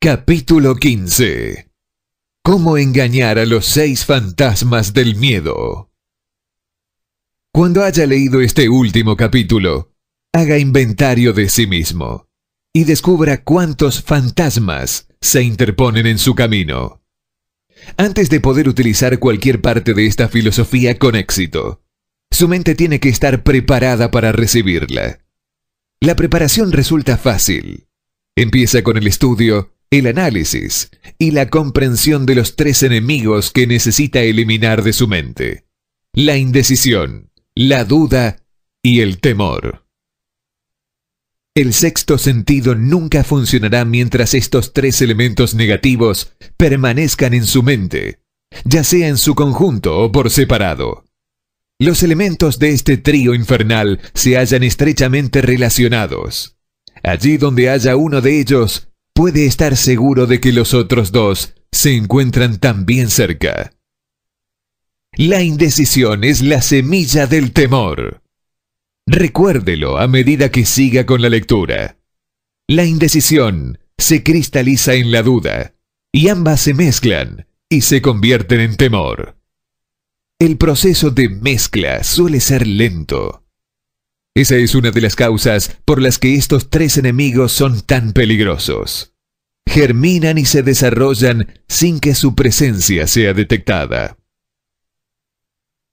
Capítulo 15. ¿Cómo engañar a los seis fantasmas del miedo? Cuando haya leído este último capítulo, haga inventario de sí mismo y descubra cuántos fantasmas se interponen en su camino. Antes de poder utilizar cualquier parte de esta filosofía con éxito, su mente tiene que estar preparada para recibirla. La preparación resulta fácil. Empieza con el estudio el análisis y la comprensión de los tres enemigos que necesita eliminar de su mente, la indecisión, la duda y el temor. El sexto sentido nunca funcionará mientras estos tres elementos negativos permanezcan en su mente, ya sea en su conjunto o por separado. Los elementos de este trío infernal se hallan estrechamente relacionados. Allí donde haya uno de ellos, puede estar seguro de que los otros dos se encuentran también cerca. La indecisión es la semilla del temor. Recuérdelo a medida que siga con la lectura. La indecisión se cristaliza en la duda, y ambas se mezclan y se convierten en temor. El proceso de mezcla suele ser lento, esa es una de las causas por las que estos tres enemigos son tan peligrosos. Germinan y se desarrollan sin que su presencia sea detectada.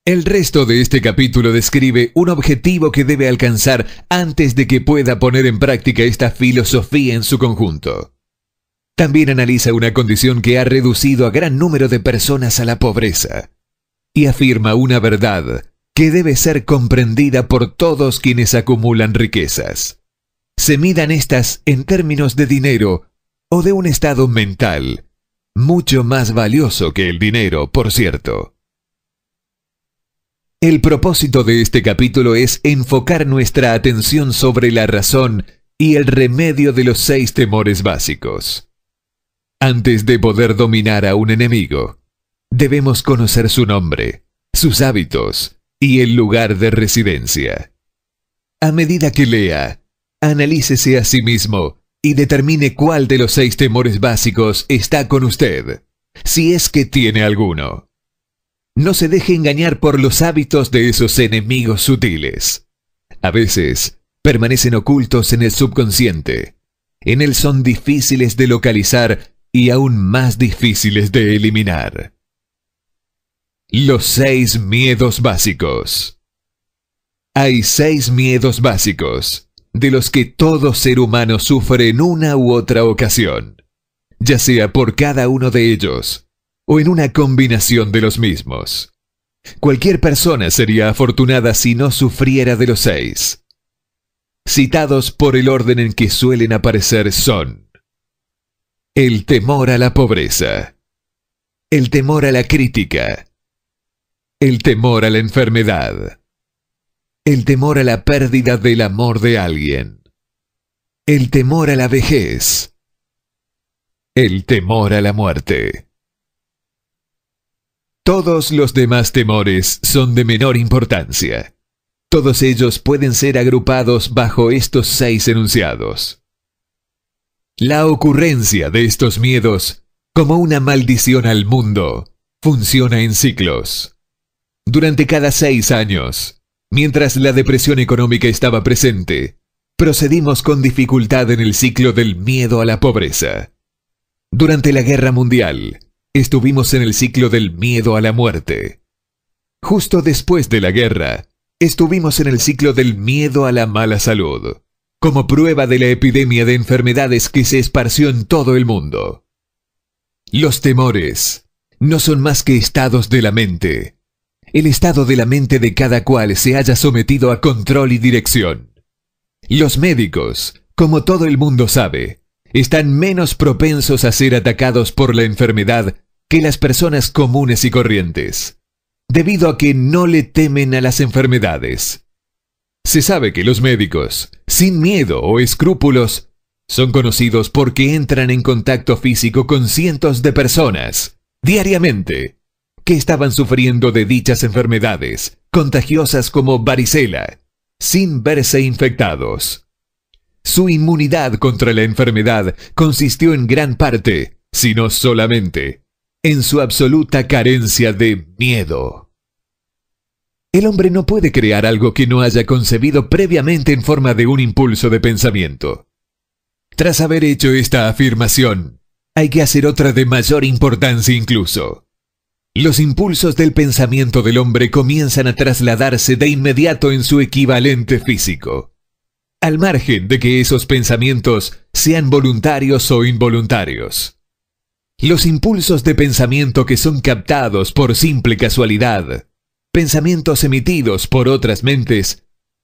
El resto de este capítulo describe un objetivo que debe alcanzar antes de que pueda poner en práctica esta filosofía en su conjunto. También analiza una condición que ha reducido a gran número de personas a la pobreza y afirma una verdad que debe ser comprendida por todos quienes acumulan riquezas. Se midan estas en términos de dinero o de un estado mental, mucho más valioso que el dinero, por cierto. El propósito de este capítulo es enfocar nuestra atención sobre la razón y el remedio de los seis temores básicos. Antes de poder dominar a un enemigo, debemos conocer su nombre, sus hábitos, y el lugar de residencia. A medida que lea, analícese a sí mismo y determine cuál de los seis temores básicos está con usted, si es que tiene alguno. No se deje engañar por los hábitos de esos enemigos sutiles. A veces, permanecen ocultos en el subconsciente. En él son difíciles de localizar y aún más difíciles de eliminar. Los seis miedos básicos. Hay seis miedos básicos, de los que todo ser humano sufre en una u otra ocasión, ya sea por cada uno de ellos, o en una combinación de los mismos. Cualquier persona sería afortunada si no sufriera de los seis. Citados por el orden en que suelen aparecer son el temor a la pobreza, el temor a la crítica, el temor a la enfermedad. El temor a la pérdida del amor de alguien. El temor a la vejez. El temor a la muerte. Todos los demás temores son de menor importancia. Todos ellos pueden ser agrupados bajo estos seis enunciados. La ocurrencia de estos miedos, como una maldición al mundo, funciona en ciclos durante cada seis años. Mientras la depresión económica estaba presente, procedimos con dificultad en el ciclo del miedo a la pobreza. Durante la Guerra Mundial, estuvimos en el ciclo del miedo a la muerte. Justo después de la guerra, estuvimos en el ciclo del miedo a la mala salud, como prueba de la epidemia de enfermedades que se esparció en todo el mundo. Los temores no son más que estados de la mente el estado de la mente de cada cual se haya sometido a control y dirección. Los médicos, como todo el mundo sabe, están menos propensos a ser atacados por la enfermedad que las personas comunes y corrientes, debido a que no le temen a las enfermedades. Se sabe que los médicos, sin miedo o escrúpulos, son conocidos porque entran en contacto físico con cientos de personas, diariamente, que estaban sufriendo de dichas enfermedades, contagiosas como varicela, sin verse infectados. Su inmunidad contra la enfermedad consistió en gran parte, si no solamente, en su absoluta carencia de miedo. El hombre no puede crear algo que no haya concebido previamente en forma de un impulso de pensamiento. Tras haber hecho esta afirmación, hay que hacer otra de mayor importancia incluso. Los impulsos del pensamiento del hombre comienzan a trasladarse de inmediato en su equivalente físico. Al margen de que esos pensamientos sean voluntarios o involuntarios. Los impulsos de pensamiento que son captados por simple casualidad, pensamientos emitidos por otras mentes,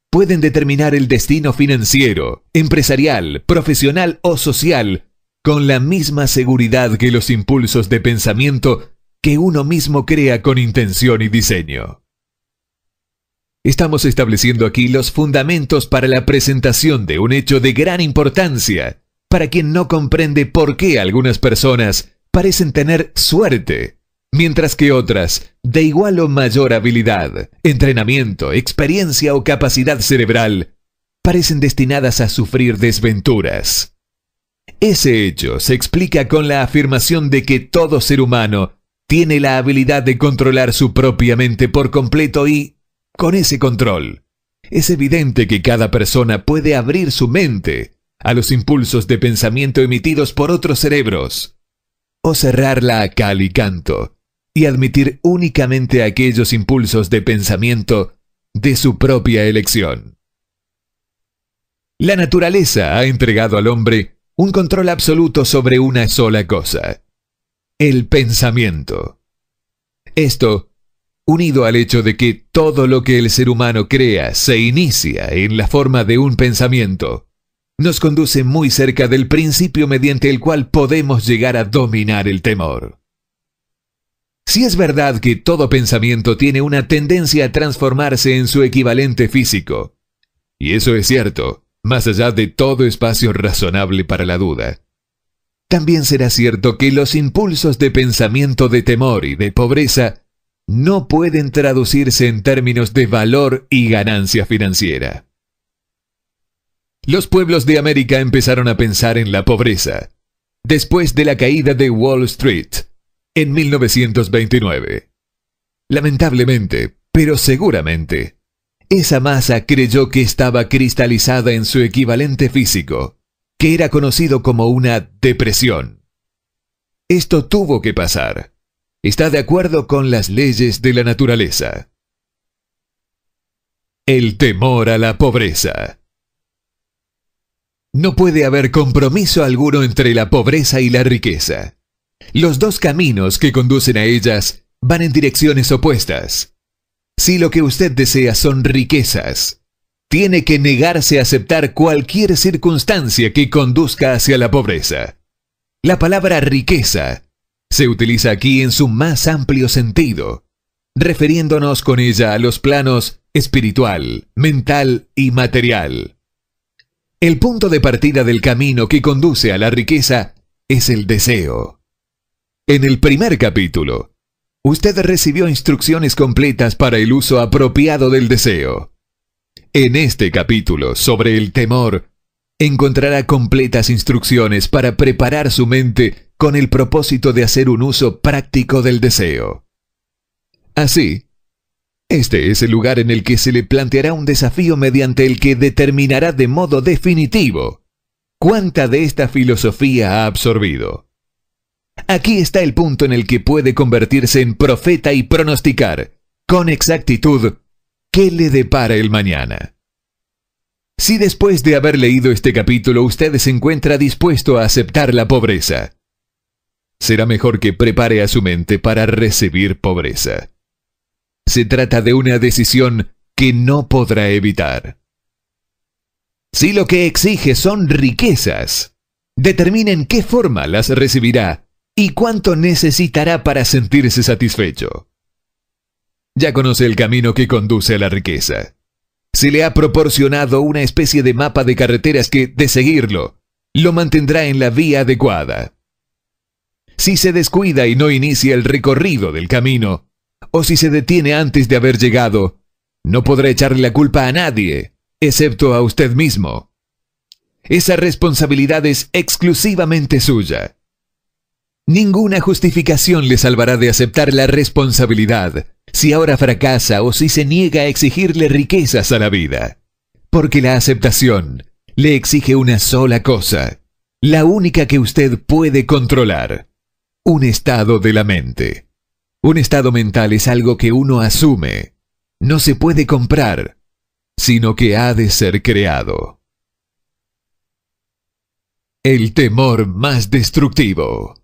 pueden determinar el destino financiero, empresarial, profesional o social con la misma seguridad que los impulsos de pensamiento que uno mismo crea con intención y diseño. Estamos estableciendo aquí los fundamentos para la presentación de un hecho de gran importancia para quien no comprende por qué algunas personas parecen tener suerte, mientras que otras, de igual o mayor habilidad, entrenamiento, experiencia o capacidad cerebral, parecen destinadas a sufrir desventuras. Ese hecho se explica con la afirmación de que todo ser humano tiene la habilidad de controlar su propia mente por completo y, con ese control, es evidente que cada persona puede abrir su mente a los impulsos de pensamiento emitidos por otros cerebros, o cerrarla a cal y canto, y admitir únicamente aquellos impulsos de pensamiento de su propia elección. La naturaleza ha entregado al hombre un control absoluto sobre una sola cosa, el pensamiento. Esto, unido al hecho de que todo lo que el ser humano crea se inicia en la forma de un pensamiento, nos conduce muy cerca del principio mediante el cual podemos llegar a dominar el temor. Si es verdad que todo pensamiento tiene una tendencia a transformarse en su equivalente físico, y eso es cierto, más allá de todo espacio razonable para la duda, también será cierto que los impulsos de pensamiento de temor y de pobreza no pueden traducirse en términos de valor y ganancia financiera. Los pueblos de América empezaron a pensar en la pobreza después de la caída de Wall Street en 1929. Lamentablemente, pero seguramente, esa masa creyó que estaba cristalizada en su equivalente físico que era conocido como una depresión. Esto tuvo que pasar. Está de acuerdo con las leyes de la naturaleza. El temor a la pobreza. No puede haber compromiso alguno entre la pobreza y la riqueza. Los dos caminos que conducen a ellas van en direcciones opuestas. Si lo que usted desea son riquezas, tiene que negarse a aceptar cualquier circunstancia que conduzca hacia la pobreza. La palabra riqueza se utiliza aquí en su más amplio sentido, refiriéndonos con ella a los planos espiritual, mental y material. El punto de partida del camino que conduce a la riqueza es el deseo. En el primer capítulo, usted recibió instrucciones completas para el uso apropiado del deseo. En este capítulo sobre el temor, encontrará completas instrucciones para preparar su mente con el propósito de hacer un uso práctico del deseo. Así, este es el lugar en el que se le planteará un desafío mediante el que determinará de modo definitivo cuánta de esta filosofía ha absorbido. Aquí está el punto en el que puede convertirse en profeta y pronosticar, con exactitud, ¿Qué le depara el mañana? Si después de haber leído este capítulo usted se encuentra dispuesto a aceptar la pobreza, será mejor que prepare a su mente para recibir pobreza. Se trata de una decisión que no podrá evitar. Si lo que exige son riquezas, determine en qué forma las recibirá y cuánto necesitará para sentirse satisfecho ya conoce el camino que conduce a la riqueza. Se le ha proporcionado una especie de mapa de carreteras que, de seguirlo, lo mantendrá en la vía adecuada. Si se descuida y no inicia el recorrido del camino, o si se detiene antes de haber llegado, no podrá echarle la culpa a nadie, excepto a usted mismo. Esa responsabilidad es exclusivamente suya. Ninguna justificación le salvará de aceptar la responsabilidad si ahora fracasa o si se niega a exigirle riquezas a la vida. Porque la aceptación le exige una sola cosa, la única que usted puede controlar, un estado de la mente. Un estado mental es algo que uno asume, no se puede comprar, sino que ha de ser creado. El temor más destructivo.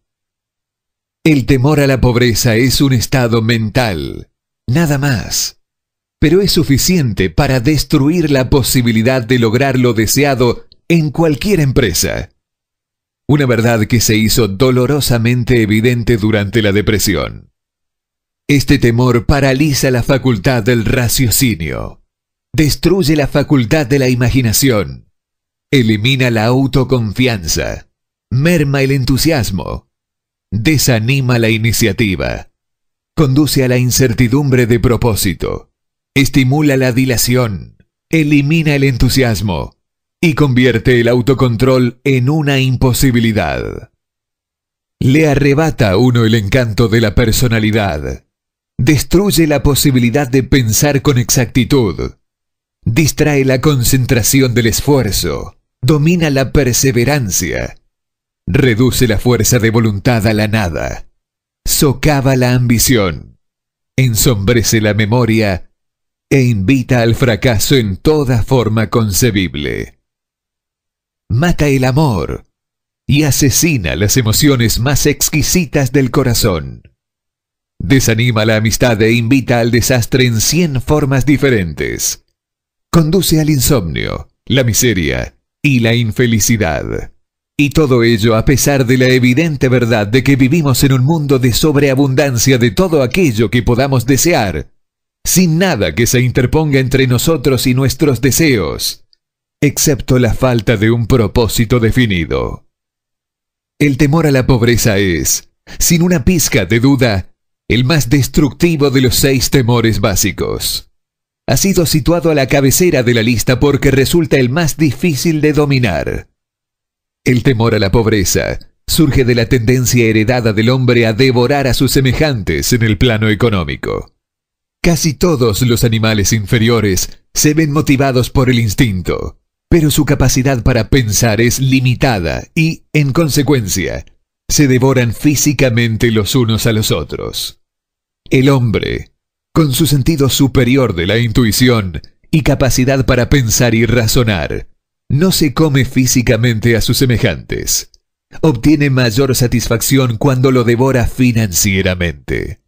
El temor a la pobreza es un estado mental Nada más. Pero es suficiente para destruir la posibilidad de lograr lo deseado en cualquier empresa. Una verdad que se hizo dolorosamente evidente durante la depresión. Este temor paraliza la facultad del raciocinio, destruye la facultad de la imaginación, elimina la autoconfianza, merma el entusiasmo, desanima la iniciativa, conduce a la incertidumbre de propósito, estimula la dilación, elimina el entusiasmo y convierte el autocontrol en una imposibilidad. Le arrebata a uno el encanto de la personalidad, destruye la posibilidad de pensar con exactitud, distrae la concentración del esfuerzo, domina la perseverancia, reduce la fuerza de voluntad a la nada socava la ambición, ensombrece la memoria e invita al fracaso en toda forma concebible. Mata el amor y asesina las emociones más exquisitas del corazón. Desanima la amistad e invita al desastre en cien formas diferentes. Conduce al insomnio, la miseria y la infelicidad. Y todo ello a pesar de la evidente verdad de que vivimos en un mundo de sobreabundancia de todo aquello que podamos desear, sin nada que se interponga entre nosotros y nuestros deseos, excepto la falta de un propósito definido. El temor a la pobreza es, sin una pizca de duda, el más destructivo de los seis temores básicos. Ha sido situado a la cabecera de la lista porque resulta el más difícil de dominar. El temor a la pobreza surge de la tendencia heredada del hombre a devorar a sus semejantes en el plano económico. Casi todos los animales inferiores se ven motivados por el instinto, pero su capacidad para pensar es limitada y, en consecuencia, se devoran físicamente los unos a los otros. El hombre, con su sentido superior de la intuición y capacidad para pensar y razonar, no se come físicamente a sus semejantes. Obtiene mayor satisfacción cuando lo devora financieramente.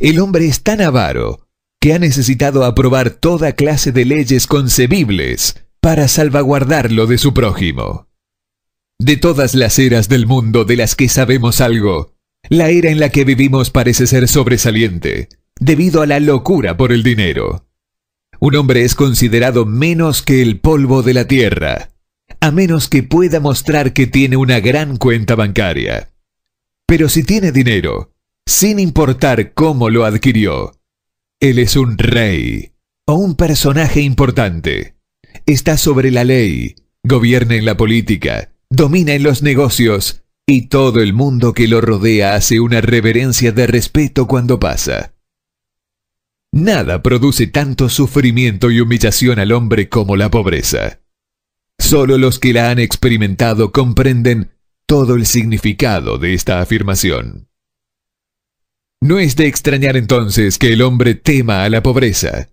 El hombre es tan avaro que ha necesitado aprobar toda clase de leyes concebibles para salvaguardarlo de su prójimo. De todas las eras del mundo de las que sabemos algo, la era en la que vivimos parece ser sobresaliente, debido a la locura por el dinero. Un hombre es considerado menos que el polvo de la tierra, a menos que pueda mostrar que tiene una gran cuenta bancaria. Pero si tiene dinero, sin importar cómo lo adquirió, él es un rey o un personaje importante. Está sobre la ley, gobierna en la política, domina en los negocios y todo el mundo que lo rodea hace una reverencia de respeto cuando pasa. Nada produce tanto sufrimiento y humillación al hombre como la pobreza. Solo los que la han experimentado comprenden todo el significado de esta afirmación. No es de extrañar entonces que el hombre tema a la pobreza.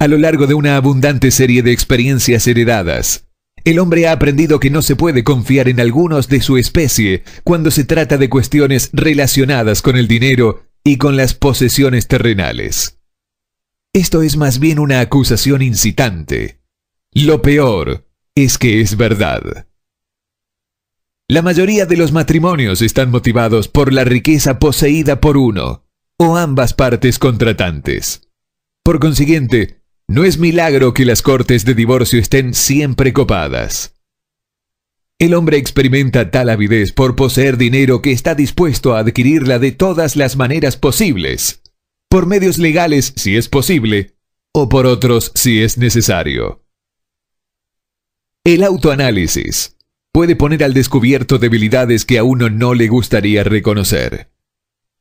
A lo largo de una abundante serie de experiencias heredadas, el hombre ha aprendido que no se puede confiar en algunos de su especie cuando se trata de cuestiones relacionadas con el dinero y con las posesiones terrenales. Esto es más bien una acusación incitante. Lo peor es que es verdad. La mayoría de los matrimonios están motivados por la riqueza poseída por uno o ambas partes contratantes. Por consiguiente, no es milagro que las cortes de divorcio estén siempre copadas. El hombre experimenta tal avidez por poseer dinero que está dispuesto a adquirirla de todas las maneras posibles, por medios legales si es posible, o por otros si es necesario. El autoanálisis puede poner al descubierto debilidades que a uno no le gustaría reconocer.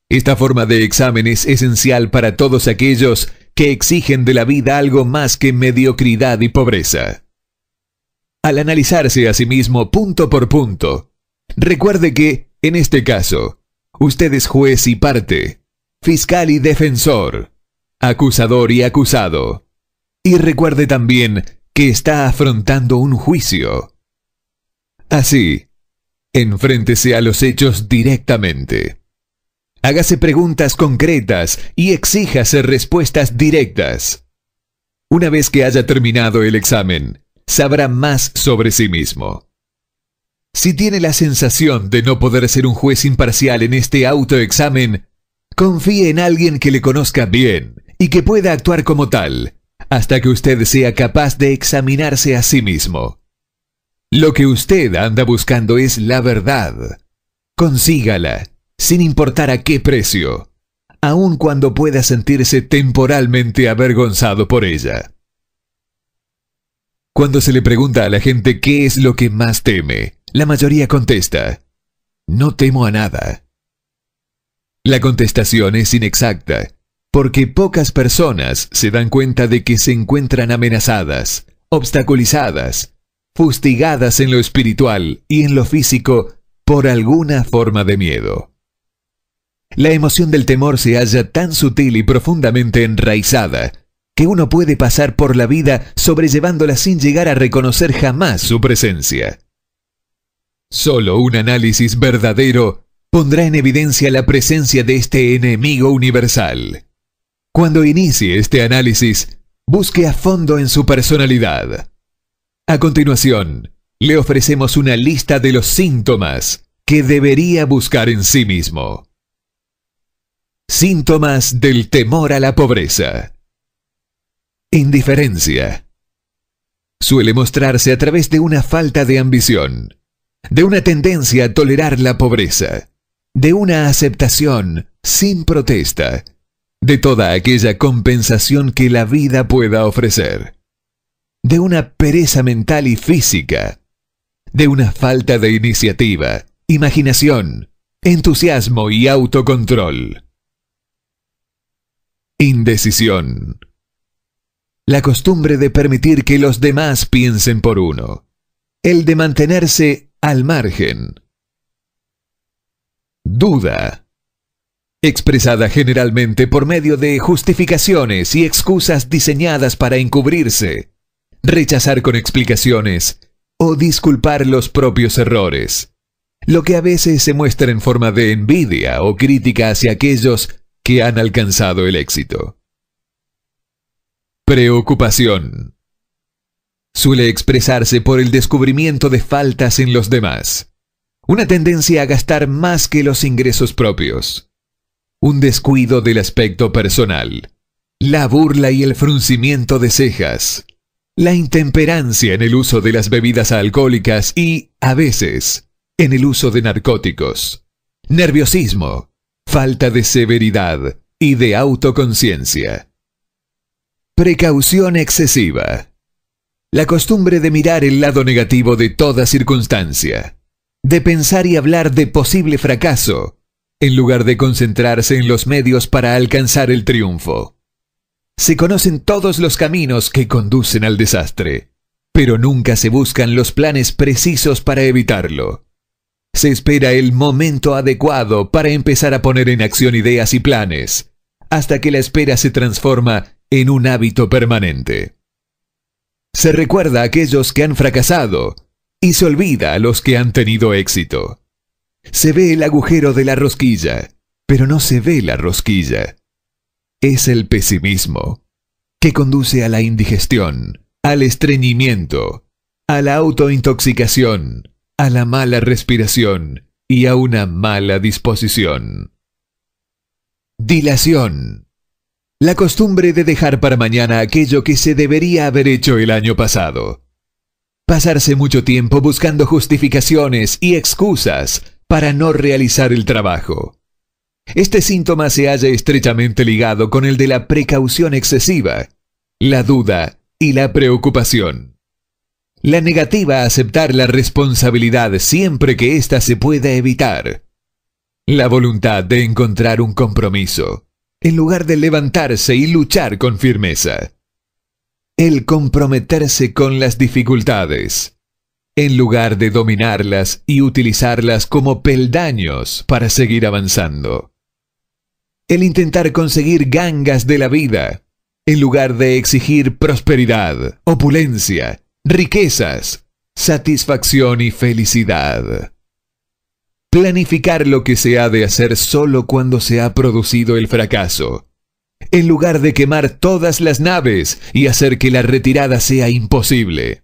Esta forma de examen es esencial para todos aquellos que exigen de la vida algo más que mediocridad y pobreza. Al analizarse a sí mismo punto por punto, recuerde que, en este caso, usted es juez y parte, fiscal y defensor, acusador y acusado. Y recuerde también que está afrontando un juicio. Así, enfréntese a los hechos directamente. Hágase preguntas concretas y exíjase respuestas directas. Una vez que haya terminado el examen, sabrá más sobre sí mismo. Si tiene la sensación de no poder ser un juez imparcial en este autoexamen, Confíe en alguien que le conozca bien y que pueda actuar como tal, hasta que usted sea capaz de examinarse a sí mismo. Lo que usted anda buscando es la verdad. Consígala, sin importar a qué precio, aun cuando pueda sentirse temporalmente avergonzado por ella. Cuando se le pregunta a la gente qué es lo que más teme, la mayoría contesta, no temo a nada. La contestación es inexacta, porque pocas personas se dan cuenta de que se encuentran amenazadas, obstaculizadas, fustigadas en lo espiritual y en lo físico por alguna forma de miedo. La emoción del temor se halla tan sutil y profundamente enraizada que uno puede pasar por la vida sobrellevándola sin llegar a reconocer jamás su presencia. Solo un análisis verdadero pondrá en evidencia la presencia de este enemigo universal. Cuando inicie este análisis, busque a fondo en su personalidad. A continuación, le ofrecemos una lista de los síntomas que debería buscar en sí mismo. Síntomas del temor a la pobreza. Indiferencia. Suele mostrarse a través de una falta de ambición, de una tendencia a tolerar la pobreza, de una aceptación sin protesta de toda aquella compensación que la vida pueda ofrecer, de una pereza mental y física, de una falta de iniciativa, imaginación, entusiasmo y autocontrol. Indecisión. La costumbre de permitir que los demás piensen por uno. El de mantenerse al margen. Duda. Expresada generalmente por medio de justificaciones y excusas diseñadas para encubrirse, rechazar con explicaciones o disculpar los propios errores, lo que a veces se muestra en forma de envidia o crítica hacia aquellos que han alcanzado el éxito. Preocupación. Suele expresarse por el descubrimiento de faltas en los demás una tendencia a gastar más que los ingresos propios, un descuido del aspecto personal, la burla y el fruncimiento de cejas, la intemperancia en el uso de las bebidas alcohólicas y, a veces, en el uso de narcóticos, nerviosismo, falta de severidad y de autoconciencia. Precaución excesiva. La costumbre de mirar el lado negativo de toda circunstancia de pensar y hablar de posible fracaso, en lugar de concentrarse en los medios para alcanzar el triunfo. Se conocen todos los caminos que conducen al desastre, pero nunca se buscan los planes precisos para evitarlo. Se espera el momento adecuado para empezar a poner en acción ideas y planes, hasta que la espera se transforma en un hábito permanente. Se recuerda a aquellos que han fracasado y se olvida a los que han tenido éxito. Se ve el agujero de la rosquilla, pero no se ve la rosquilla. Es el pesimismo, que conduce a la indigestión, al estreñimiento, a la autointoxicación, a la mala respiración y a una mala disposición. Dilación. La costumbre de dejar para mañana aquello que se debería haber hecho el año pasado pasarse mucho tiempo buscando justificaciones y excusas para no realizar el trabajo. Este síntoma se halla estrechamente ligado con el de la precaución excesiva, la duda y la preocupación. La negativa a aceptar la responsabilidad siempre que ésta se pueda evitar. La voluntad de encontrar un compromiso, en lugar de levantarse y luchar con firmeza el comprometerse con las dificultades, en lugar de dominarlas y utilizarlas como peldaños para seguir avanzando. El intentar conseguir gangas de la vida, en lugar de exigir prosperidad, opulencia, riquezas, satisfacción y felicidad. Planificar lo que se ha de hacer solo cuando se ha producido el fracaso en lugar de quemar todas las naves y hacer que la retirada sea imposible.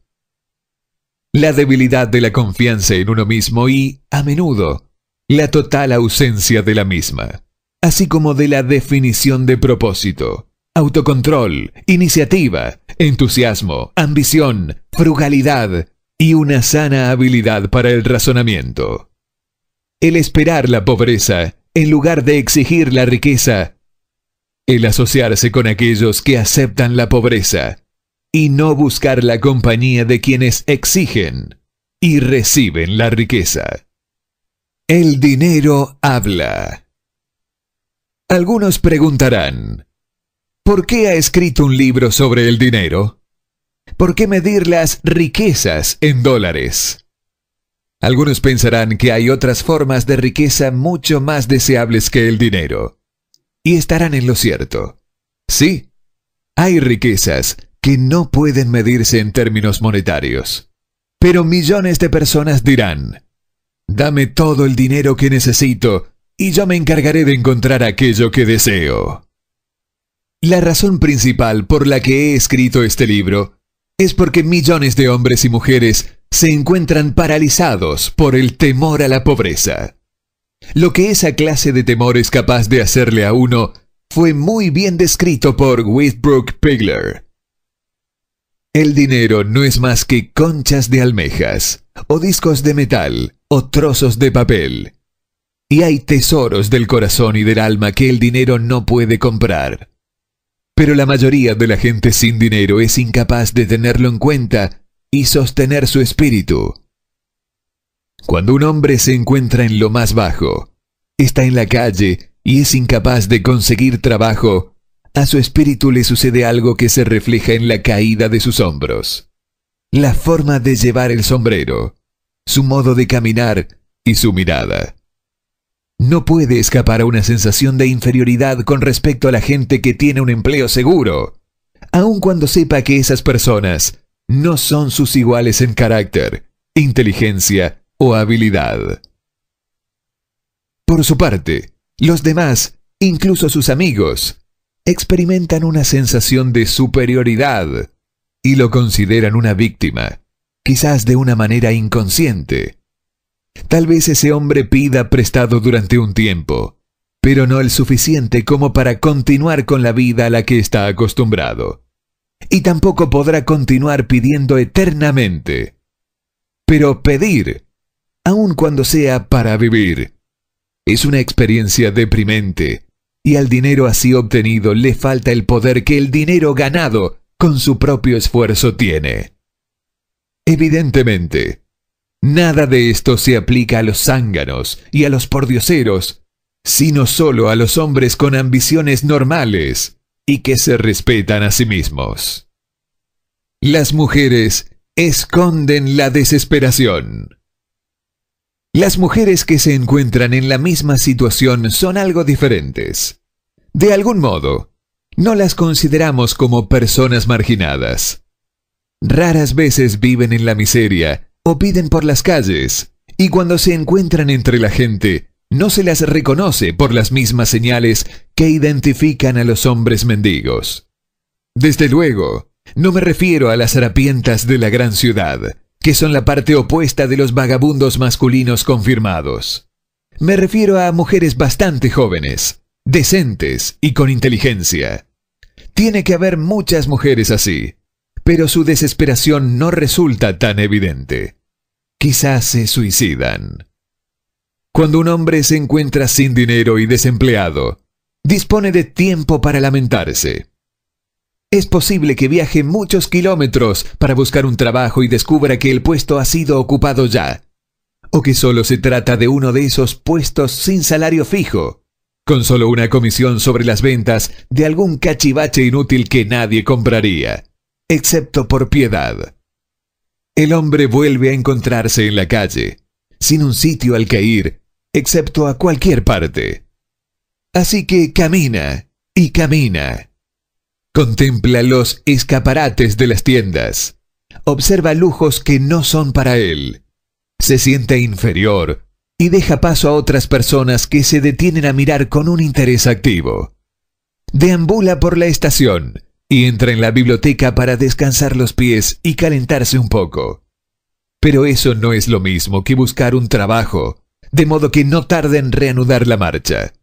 La debilidad de la confianza en uno mismo y, a menudo, la total ausencia de la misma, así como de la definición de propósito, autocontrol, iniciativa, entusiasmo, ambición, frugalidad y una sana habilidad para el razonamiento. El esperar la pobreza, en lugar de exigir la riqueza, el asociarse con aquellos que aceptan la pobreza y no buscar la compañía de quienes exigen y reciben la riqueza. El dinero habla. Algunos preguntarán, ¿por qué ha escrito un libro sobre el dinero? ¿Por qué medir las riquezas en dólares? Algunos pensarán que hay otras formas de riqueza mucho más deseables que el dinero y estarán en lo cierto. Sí, hay riquezas que no pueden medirse en términos monetarios. Pero millones de personas dirán, dame todo el dinero que necesito y yo me encargaré de encontrar aquello que deseo. La razón principal por la que he escrito este libro es porque millones de hombres y mujeres se encuentran paralizados por el temor a la pobreza. Lo que esa clase de temor es capaz de hacerle a uno fue muy bien descrito por Whitbrook Pigler. El dinero no es más que conchas de almejas, o discos de metal, o trozos de papel. Y hay tesoros del corazón y del alma que el dinero no puede comprar. Pero la mayoría de la gente sin dinero es incapaz de tenerlo en cuenta y sostener su espíritu. Cuando un hombre se encuentra en lo más bajo, está en la calle y es incapaz de conseguir trabajo, a su espíritu le sucede algo que se refleja en la caída de sus hombros. La forma de llevar el sombrero, su modo de caminar y su mirada. No puede escapar a una sensación de inferioridad con respecto a la gente que tiene un empleo seguro, aun cuando sepa que esas personas no son sus iguales en carácter, inteligencia o habilidad. Por su parte, los demás, incluso sus amigos, experimentan una sensación de superioridad y lo consideran una víctima, quizás de una manera inconsciente. Tal vez ese hombre pida prestado durante un tiempo, pero no el suficiente como para continuar con la vida a la que está acostumbrado. Y tampoco podrá continuar pidiendo eternamente. Pero pedir aun cuando sea para vivir. Es una experiencia deprimente, y al dinero así obtenido le falta el poder que el dinero ganado con su propio esfuerzo tiene. Evidentemente, nada de esto se aplica a los zánganos y a los pordioseros, sino solo a los hombres con ambiciones normales y que se respetan a sí mismos. Las mujeres esconden la desesperación. Las mujeres que se encuentran en la misma situación son algo diferentes. De algún modo, no las consideramos como personas marginadas. Raras veces viven en la miseria o piden por las calles, y cuando se encuentran entre la gente, no se las reconoce por las mismas señales que identifican a los hombres mendigos. Desde luego, no me refiero a las harapientas de la gran ciudad, que son la parte opuesta de los vagabundos masculinos confirmados. Me refiero a mujeres bastante jóvenes, decentes y con inteligencia. Tiene que haber muchas mujeres así, pero su desesperación no resulta tan evidente. Quizás se suicidan. Cuando un hombre se encuentra sin dinero y desempleado, dispone de tiempo para lamentarse. Es posible que viaje muchos kilómetros para buscar un trabajo y descubra que el puesto ha sido ocupado ya. O que solo se trata de uno de esos puestos sin salario fijo, con solo una comisión sobre las ventas de algún cachivache inútil que nadie compraría, excepto por piedad. El hombre vuelve a encontrarse en la calle, sin un sitio al que ir, excepto a cualquier parte. Así que camina y camina Contempla los escaparates de las tiendas. Observa lujos que no son para él. Se siente inferior y deja paso a otras personas que se detienen a mirar con un interés activo. Deambula por la estación y entra en la biblioteca para descansar los pies y calentarse un poco. Pero eso no es lo mismo que buscar un trabajo, de modo que no tarde en reanudar la marcha.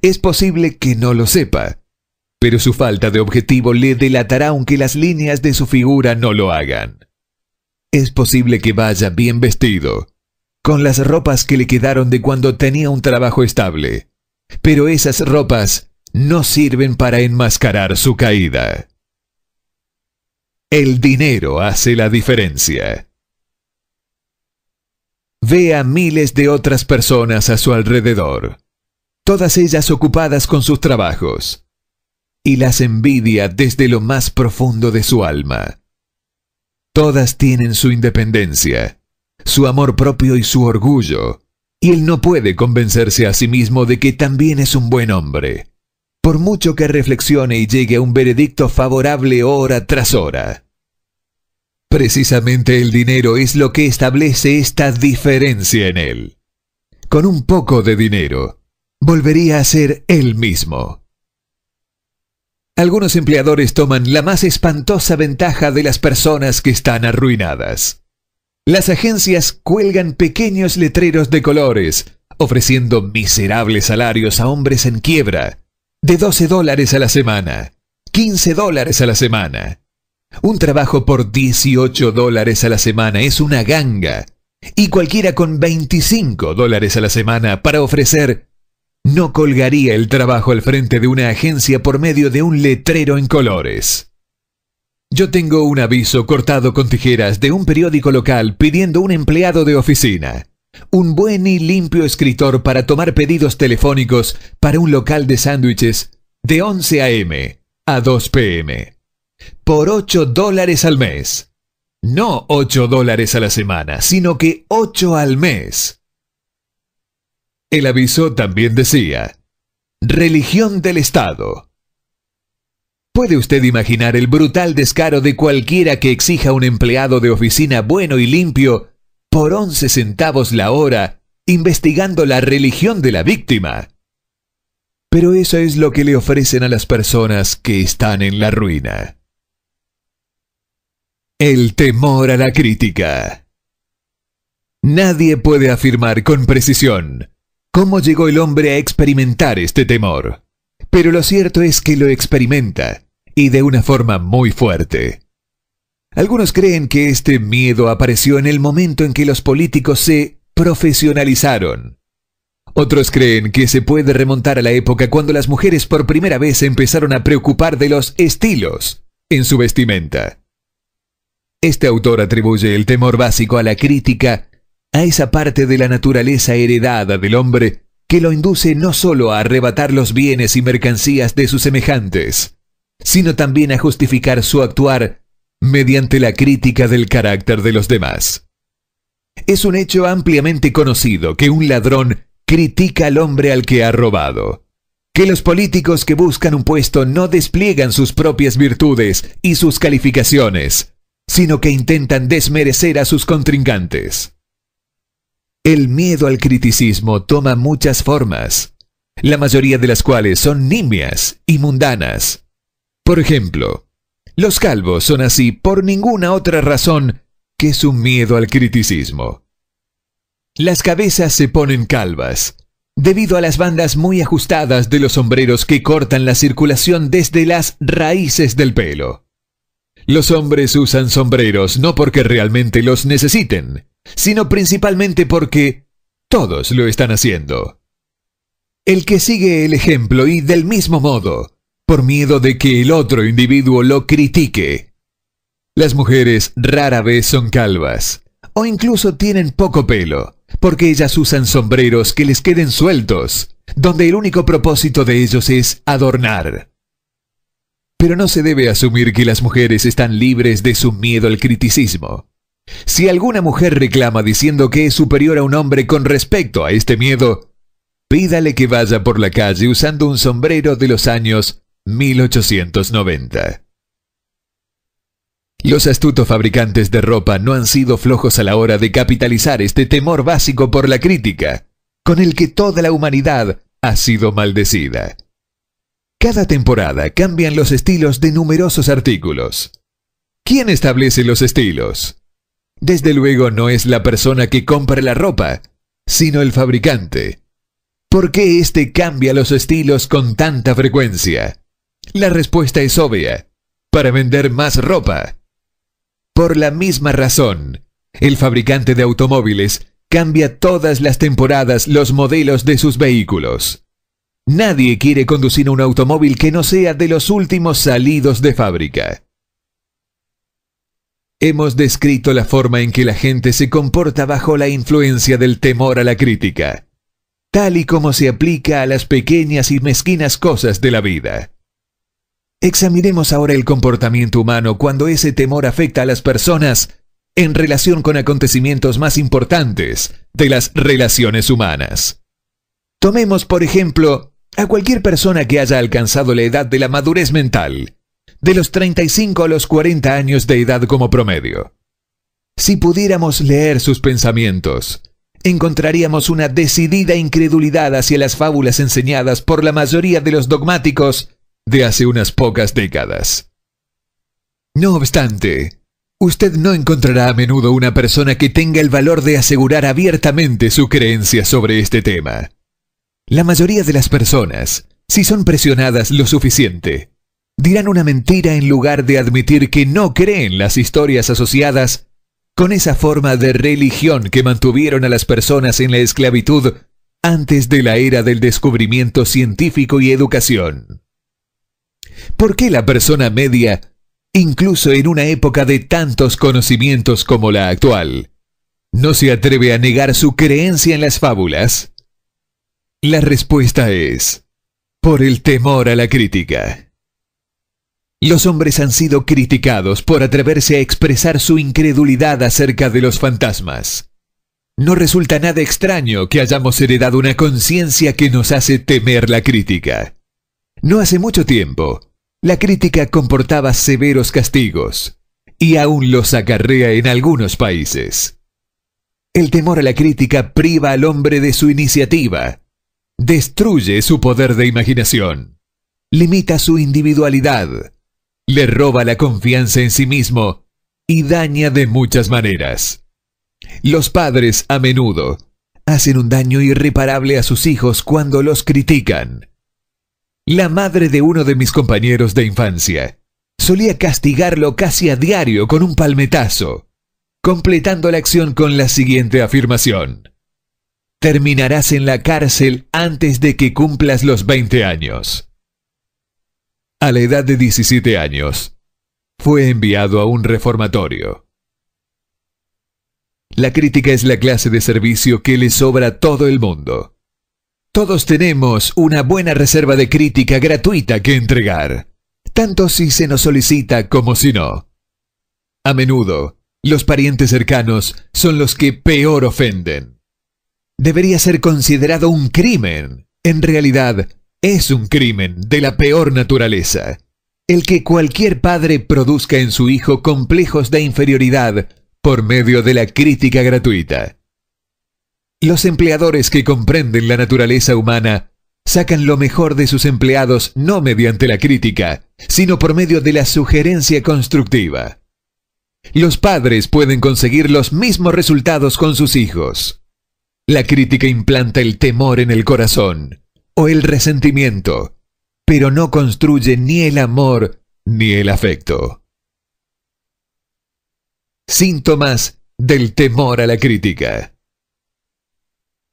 Es posible que no lo sepa, pero su falta de objetivo le delatará aunque las líneas de su figura no lo hagan. Es posible que vaya bien vestido, con las ropas que le quedaron de cuando tenía un trabajo estable, pero esas ropas no sirven para enmascarar su caída. El dinero hace la diferencia. Ve a miles de otras personas a su alrededor, todas ellas ocupadas con sus trabajos, y las envidia desde lo más profundo de su alma. Todas tienen su independencia, su amor propio y su orgullo, y él no puede convencerse a sí mismo de que también es un buen hombre, por mucho que reflexione y llegue a un veredicto favorable hora tras hora. Precisamente el dinero es lo que establece esta diferencia en él. Con un poco de dinero, volvería a ser él mismo. Algunos empleadores toman la más espantosa ventaja de las personas que están arruinadas. Las agencias cuelgan pequeños letreros de colores, ofreciendo miserables salarios a hombres en quiebra, de 12 dólares a la semana, 15 dólares a la semana. Un trabajo por 18 dólares a la semana es una ganga, y cualquiera con 25 dólares a la semana para ofrecer no colgaría el trabajo al frente de una agencia por medio de un letrero en colores. Yo tengo un aviso cortado con tijeras de un periódico local pidiendo un empleado de oficina, un buen y limpio escritor para tomar pedidos telefónicos para un local de sándwiches de 11 a.m. a 2 p.m. por 8 dólares al mes. No 8 dólares a la semana, sino que 8 al mes. El aviso también decía, Religión del Estado. ¿Puede usted imaginar el brutal descaro de cualquiera que exija un empleado de oficina bueno y limpio por 11 centavos la hora investigando la religión de la víctima? Pero eso es lo que le ofrecen a las personas que están en la ruina. El temor a la crítica. Nadie puede afirmar con precisión cómo llegó el hombre a experimentar este temor. Pero lo cierto es que lo experimenta, y de una forma muy fuerte. Algunos creen que este miedo apareció en el momento en que los políticos se profesionalizaron. Otros creen que se puede remontar a la época cuando las mujeres por primera vez empezaron a preocupar de los estilos en su vestimenta. Este autor atribuye el temor básico a la crítica a esa parte de la naturaleza heredada del hombre que lo induce no solo a arrebatar los bienes y mercancías de sus semejantes, sino también a justificar su actuar mediante la crítica del carácter de los demás. Es un hecho ampliamente conocido que un ladrón critica al hombre al que ha robado, que los políticos que buscan un puesto no despliegan sus propias virtudes y sus calificaciones, sino que intentan desmerecer a sus contrincantes el miedo al criticismo toma muchas formas, la mayoría de las cuales son nimias y mundanas. Por ejemplo, los calvos son así por ninguna otra razón que su miedo al criticismo. Las cabezas se ponen calvas, debido a las bandas muy ajustadas de los sombreros que cortan la circulación desde las raíces del pelo. Los hombres usan sombreros no porque realmente los necesiten, sino principalmente porque todos lo están haciendo. El que sigue el ejemplo y del mismo modo, por miedo de que el otro individuo lo critique. Las mujeres rara vez son calvas, o incluso tienen poco pelo, porque ellas usan sombreros que les queden sueltos, donde el único propósito de ellos es adornar. Pero no se debe asumir que las mujeres están libres de su miedo al criticismo. Si alguna mujer reclama diciendo que es superior a un hombre con respecto a este miedo, pídale que vaya por la calle usando un sombrero de los años 1890. Los astutos fabricantes de ropa no han sido flojos a la hora de capitalizar este temor básico por la crítica, con el que toda la humanidad ha sido maldecida. Cada temporada cambian los estilos de numerosos artículos. ¿Quién establece los estilos? Desde luego no es la persona que compra la ropa, sino el fabricante. ¿Por qué éste cambia los estilos con tanta frecuencia? La respuesta es obvia, para vender más ropa. Por la misma razón, el fabricante de automóviles cambia todas las temporadas los modelos de sus vehículos. Nadie quiere conducir un automóvil que no sea de los últimos salidos de fábrica. Hemos descrito la forma en que la gente se comporta bajo la influencia del temor a la crítica, tal y como se aplica a las pequeñas y mezquinas cosas de la vida. Examinemos ahora el comportamiento humano cuando ese temor afecta a las personas en relación con acontecimientos más importantes de las relaciones humanas. Tomemos, por ejemplo, a cualquier persona que haya alcanzado la edad de la madurez mental, de los 35 a los 40 años de edad como promedio. Si pudiéramos leer sus pensamientos, encontraríamos una decidida incredulidad hacia las fábulas enseñadas por la mayoría de los dogmáticos de hace unas pocas décadas. No obstante, usted no encontrará a menudo una persona que tenga el valor de asegurar abiertamente su creencia sobre este tema. La mayoría de las personas, si son presionadas lo suficiente, dirán una mentira en lugar de admitir que no creen las historias asociadas con esa forma de religión que mantuvieron a las personas en la esclavitud antes de la era del descubrimiento científico y educación. ¿Por qué la persona media, incluso en una época de tantos conocimientos como la actual, no se atreve a negar su creencia en las fábulas? La respuesta es por el temor a la crítica. Los hombres han sido criticados por atreverse a expresar su incredulidad acerca de los fantasmas. No resulta nada extraño que hayamos heredado una conciencia que nos hace temer la crítica. No hace mucho tiempo, la crítica comportaba severos castigos, y aún los acarrea en algunos países. El temor a la crítica priva al hombre de su iniciativa, destruye su poder de imaginación, limita su individualidad, le roba la confianza en sí mismo y daña de muchas maneras. Los padres a menudo hacen un daño irreparable a sus hijos cuando los critican. La madre de uno de mis compañeros de infancia solía castigarlo casi a diario con un palmetazo, completando la acción con la siguiente afirmación terminarás en la cárcel antes de que cumplas los 20 años. A la edad de 17 años, fue enviado a un reformatorio. La crítica es la clase de servicio que le sobra a todo el mundo. Todos tenemos una buena reserva de crítica gratuita que entregar, tanto si se nos solicita como si no. A menudo, los parientes cercanos son los que peor ofenden debería ser considerado un crimen. En realidad, es un crimen de la peor naturaleza. El que cualquier padre produzca en su hijo complejos de inferioridad por medio de la crítica gratuita. Los empleadores que comprenden la naturaleza humana sacan lo mejor de sus empleados no mediante la crítica, sino por medio de la sugerencia constructiva. Los padres pueden conseguir los mismos resultados con sus hijos. La crítica implanta el temor en el corazón o el resentimiento, pero no construye ni el amor ni el afecto. Síntomas del temor a la crítica.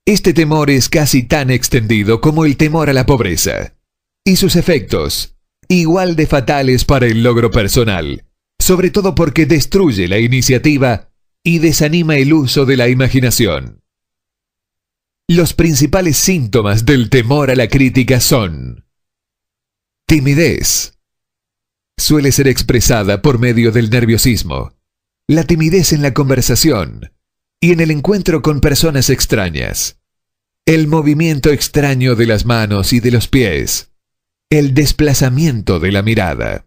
Este temor es casi tan extendido como el temor a la pobreza, y sus efectos, igual de fatales para el logro personal, sobre todo porque destruye la iniciativa y desanima el uso de la imaginación. Los principales síntomas del temor a la crítica son timidez. Suele ser expresada por medio del nerviosismo, la timidez en la conversación y en el encuentro con personas extrañas, el movimiento extraño de las manos y de los pies, el desplazamiento de la mirada.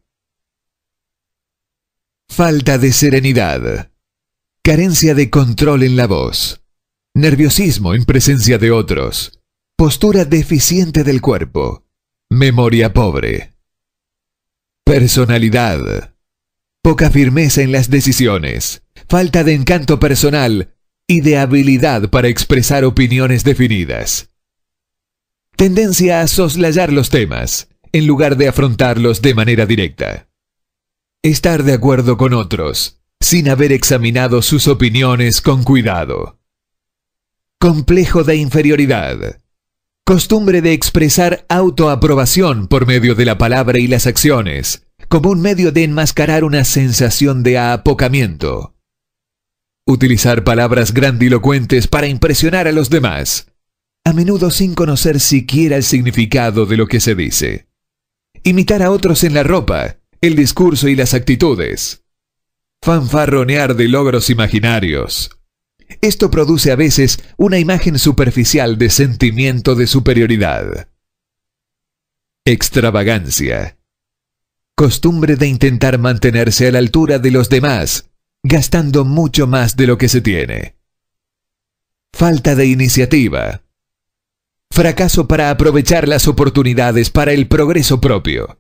Falta de serenidad, carencia de control en la voz nerviosismo en presencia de otros, postura deficiente del cuerpo, memoria pobre, personalidad, poca firmeza en las decisiones, falta de encanto personal y de habilidad para expresar opiniones definidas. Tendencia a soslayar los temas en lugar de afrontarlos de manera directa. Estar de acuerdo con otros sin haber examinado sus opiniones con cuidado. Complejo de inferioridad. Costumbre de expresar autoaprobación por medio de la palabra y las acciones, como un medio de enmascarar una sensación de apocamiento. Utilizar palabras grandilocuentes para impresionar a los demás, a menudo sin conocer siquiera el significado de lo que se dice. Imitar a otros en la ropa, el discurso y las actitudes. Fanfarronear de logros imaginarios, esto produce a veces una imagen superficial de sentimiento de superioridad. Extravagancia. Costumbre de intentar mantenerse a la altura de los demás, gastando mucho más de lo que se tiene. Falta de iniciativa. Fracaso para aprovechar las oportunidades para el progreso propio.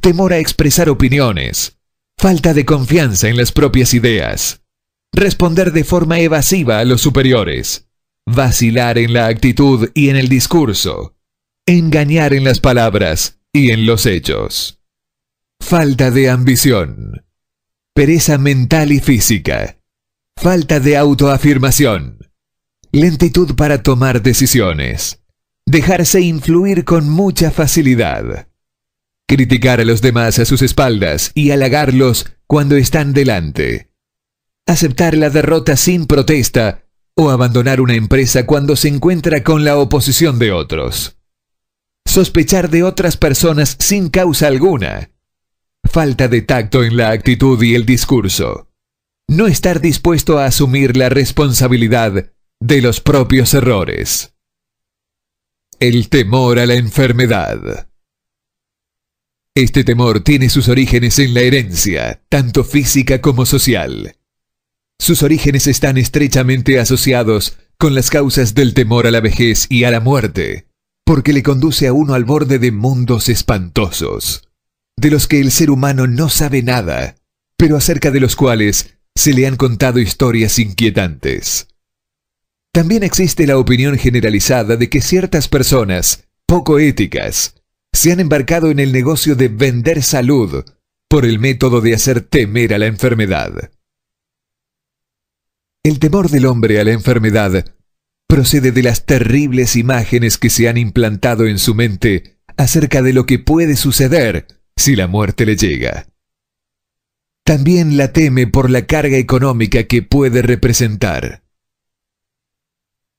Temor a expresar opiniones. Falta de confianza en las propias ideas responder de forma evasiva a los superiores, vacilar en la actitud y en el discurso, engañar en las palabras y en los hechos. Falta de ambición, pereza mental y física, falta de autoafirmación, lentitud para tomar decisiones, dejarse influir con mucha facilidad, criticar a los demás a sus espaldas y halagarlos cuando están delante, aceptar la derrota sin protesta o abandonar una empresa cuando se encuentra con la oposición de otros. Sospechar de otras personas sin causa alguna. Falta de tacto en la actitud y el discurso. No estar dispuesto a asumir la responsabilidad de los propios errores. El temor a la enfermedad. Este temor tiene sus orígenes en la herencia, tanto física como social. Sus orígenes están estrechamente asociados con las causas del temor a la vejez y a la muerte, porque le conduce a uno al borde de mundos espantosos, de los que el ser humano no sabe nada, pero acerca de los cuales se le han contado historias inquietantes. También existe la opinión generalizada de que ciertas personas, poco éticas, se han embarcado en el negocio de vender salud por el método de hacer temer a la enfermedad. El temor del hombre a la enfermedad procede de las terribles imágenes que se han implantado en su mente acerca de lo que puede suceder si la muerte le llega. También la teme por la carga económica que puede representar.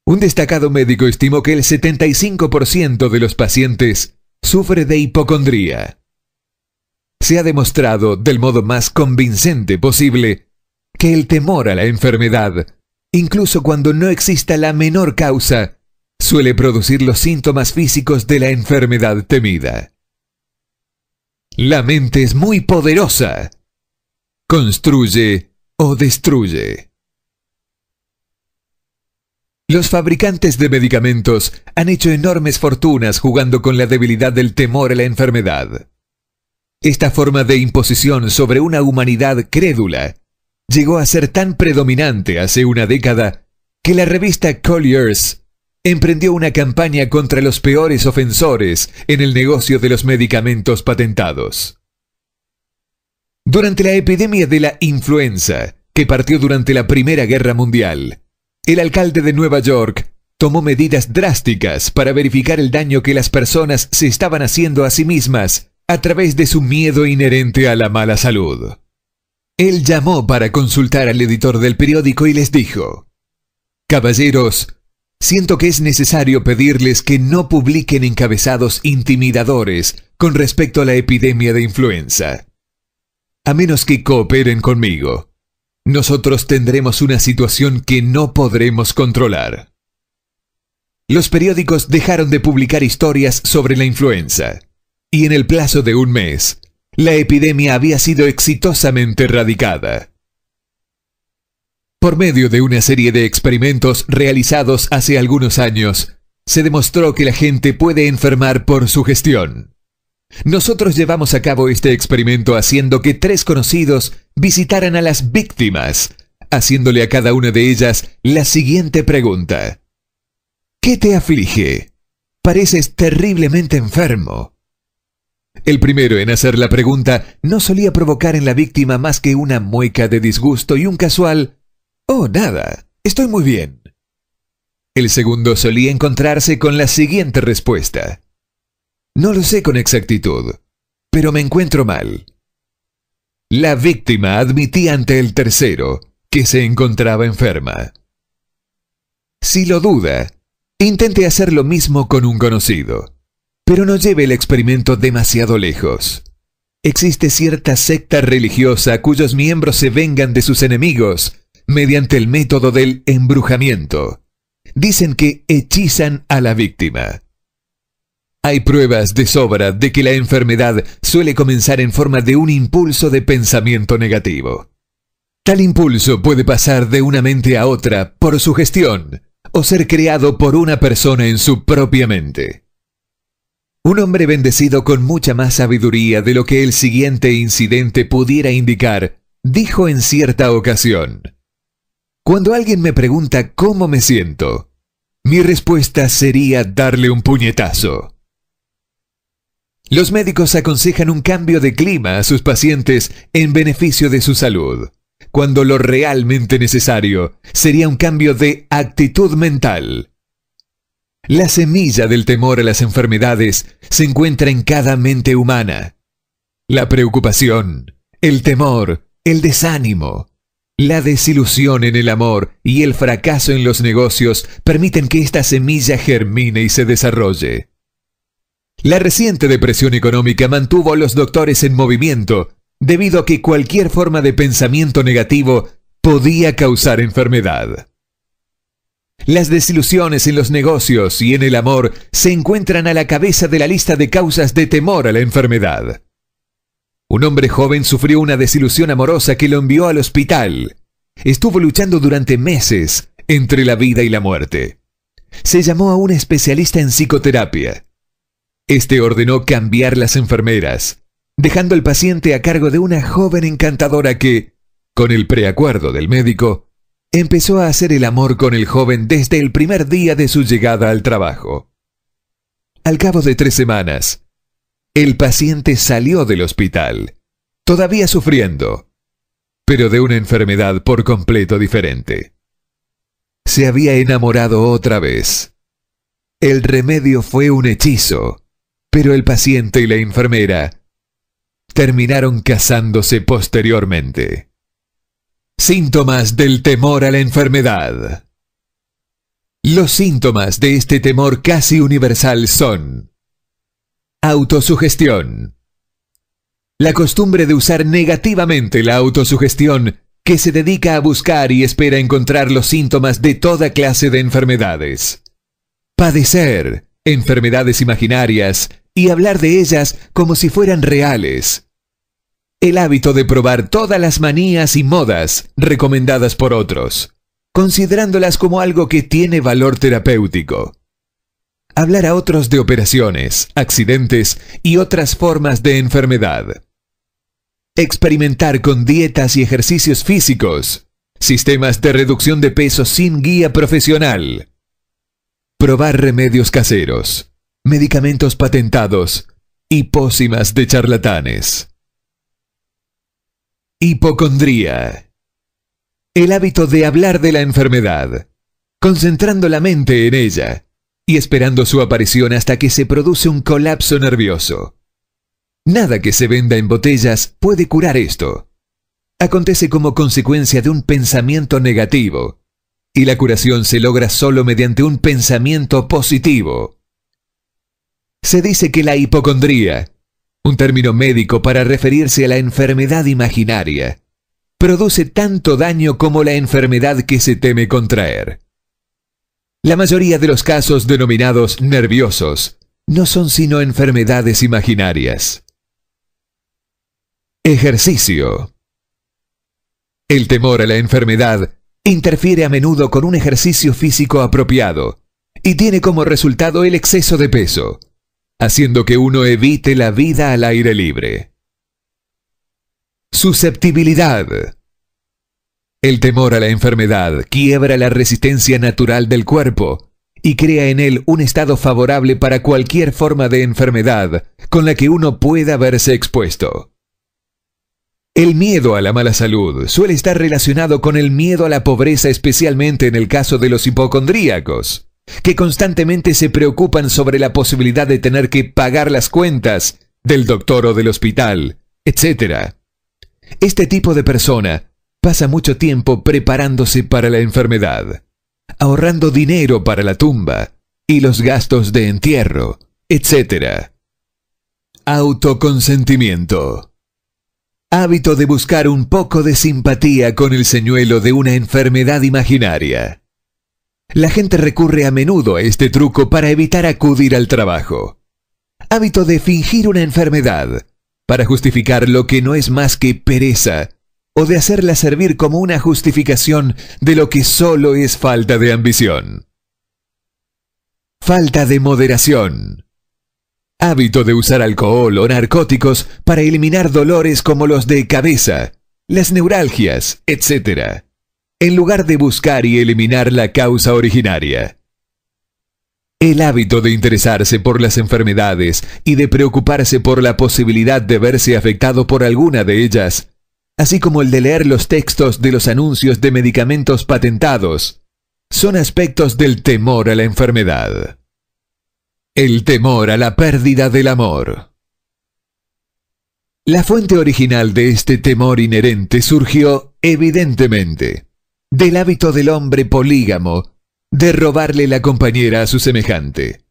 Un destacado médico estimó que el 75% de los pacientes sufre de hipocondría. Se ha demostrado del modo más convincente posible que el temor a la enfermedad, incluso cuando no exista la menor causa, suele producir los síntomas físicos de la enfermedad temida. La mente es muy poderosa. Construye o destruye. Los fabricantes de medicamentos han hecho enormes fortunas jugando con la debilidad del temor a la enfermedad. Esta forma de imposición sobre una humanidad crédula llegó a ser tan predominante hace una década que la revista Collier's emprendió una campaña contra los peores ofensores en el negocio de los medicamentos patentados. Durante la epidemia de la influenza, que partió durante la Primera Guerra Mundial, el alcalde de Nueva York tomó medidas drásticas para verificar el daño que las personas se estaban haciendo a sí mismas a través de su miedo inherente a la mala salud. Él llamó para consultar al editor del periódico y les dijo, Caballeros, siento que es necesario pedirles que no publiquen encabezados intimidadores con respecto a la epidemia de influenza. A menos que cooperen conmigo, nosotros tendremos una situación que no podremos controlar. Los periódicos dejaron de publicar historias sobre la influenza, y en el plazo de un mes, la epidemia había sido exitosamente erradicada. Por medio de una serie de experimentos realizados hace algunos años, se demostró que la gente puede enfermar por su gestión. Nosotros llevamos a cabo este experimento haciendo que tres conocidos visitaran a las víctimas, haciéndole a cada una de ellas la siguiente pregunta. ¿Qué te aflige? Pareces terriblemente enfermo. El primero en hacer la pregunta no solía provocar en la víctima más que una mueca de disgusto y un casual Oh, nada, estoy muy bien. El segundo solía encontrarse con la siguiente respuesta. No lo sé con exactitud, pero me encuentro mal. La víctima admitía ante el tercero que se encontraba enferma. Si lo duda, intente hacer lo mismo con un conocido. Pero no lleve el experimento demasiado lejos. Existe cierta secta religiosa cuyos miembros se vengan de sus enemigos mediante el método del embrujamiento. Dicen que hechizan a la víctima. Hay pruebas de sobra de que la enfermedad suele comenzar en forma de un impulso de pensamiento negativo. Tal impulso puede pasar de una mente a otra por sugestión o ser creado por una persona en su propia mente. Un hombre bendecido con mucha más sabiduría de lo que el siguiente incidente pudiera indicar, dijo en cierta ocasión, Cuando alguien me pregunta cómo me siento, mi respuesta sería darle un puñetazo. Los médicos aconsejan un cambio de clima a sus pacientes en beneficio de su salud, cuando lo realmente necesario sería un cambio de actitud mental la semilla del temor a las enfermedades se encuentra en cada mente humana. La preocupación, el temor, el desánimo, la desilusión en el amor y el fracaso en los negocios permiten que esta semilla germine y se desarrolle. La reciente depresión económica mantuvo a los doctores en movimiento debido a que cualquier forma de pensamiento negativo podía causar enfermedad. Las desilusiones en los negocios y en el amor se encuentran a la cabeza de la lista de causas de temor a la enfermedad. Un hombre joven sufrió una desilusión amorosa que lo envió al hospital. Estuvo luchando durante meses entre la vida y la muerte. Se llamó a un especialista en psicoterapia. Este ordenó cambiar las enfermeras, dejando al paciente a cargo de una joven encantadora que, con el preacuerdo del médico, empezó a hacer el amor con el joven desde el primer día de su llegada al trabajo. Al cabo de tres semanas, el paciente salió del hospital, todavía sufriendo, pero de una enfermedad por completo diferente. Se había enamorado otra vez. El remedio fue un hechizo, pero el paciente y la enfermera terminaron casándose posteriormente. Síntomas del temor a la enfermedad. Los síntomas de este temor casi universal son autosugestión. La costumbre de usar negativamente la autosugestión que se dedica a buscar y espera encontrar los síntomas de toda clase de enfermedades. Padecer enfermedades imaginarias y hablar de ellas como si fueran reales el hábito de probar todas las manías y modas recomendadas por otros, considerándolas como algo que tiene valor terapéutico. Hablar a otros de operaciones, accidentes y otras formas de enfermedad. Experimentar con dietas y ejercicios físicos, sistemas de reducción de peso sin guía profesional. Probar remedios caseros, medicamentos patentados y pócimas de charlatanes. Hipocondría. El hábito de hablar de la enfermedad, concentrando la mente en ella y esperando su aparición hasta que se produce un colapso nervioso. Nada que se venda en botellas puede curar esto. Acontece como consecuencia de un pensamiento negativo, y la curación se logra solo mediante un pensamiento positivo. Se dice que la hipocondría un término médico para referirse a la enfermedad imaginaria. Produce tanto daño como la enfermedad que se teme contraer. La mayoría de los casos denominados nerviosos no son sino enfermedades imaginarias. Ejercicio. El temor a la enfermedad interfiere a menudo con un ejercicio físico apropiado y tiene como resultado el exceso de peso haciendo que uno evite la vida al aire libre. Susceptibilidad. El temor a la enfermedad quiebra la resistencia natural del cuerpo y crea en él un estado favorable para cualquier forma de enfermedad con la que uno pueda verse expuesto. El miedo a la mala salud suele estar relacionado con el miedo a la pobreza, especialmente en el caso de los hipocondríacos que constantemente se preocupan sobre la posibilidad de tener que pagar las cuentas del doctor o del hospital, etc. Este tipo de persona pasa mucho tiempo preparándose para la enfermedad, ahorrando dinero para la tumba y los gastos de entierro, etc. Autoconsentimiento. Hábito de buscar un poco de simpatía con el señuelo de una enfermedad imaginaria. La gente recurre a menudo a este truco para evitar acudir al trabajo. Hábito de fingir una enfermedad para justificar lo que no es más que pereza o de hacerla servir como una justificación de lo que solo es falta de ambición. Falta de moderación. Hábito de usar alcohol o narcóticos para eliminar dolores como los de cabeza, las neuralgias, etc en lugar de buscar y eliminar la causa originaria. El hábito de interesarse por las enfermedades y de preocuparse por la posibilidad de verse afectado por alguna de ellas, así como el de leer los textos de los anuncios de medicamentos patentados, son aspectos del temor a la enfermedad. El temor a la pérdida del amor. La fuente original de este temor inherente surgió, evidentemente, del hábito del hombre polígamo de robarle la compañera a su semejante,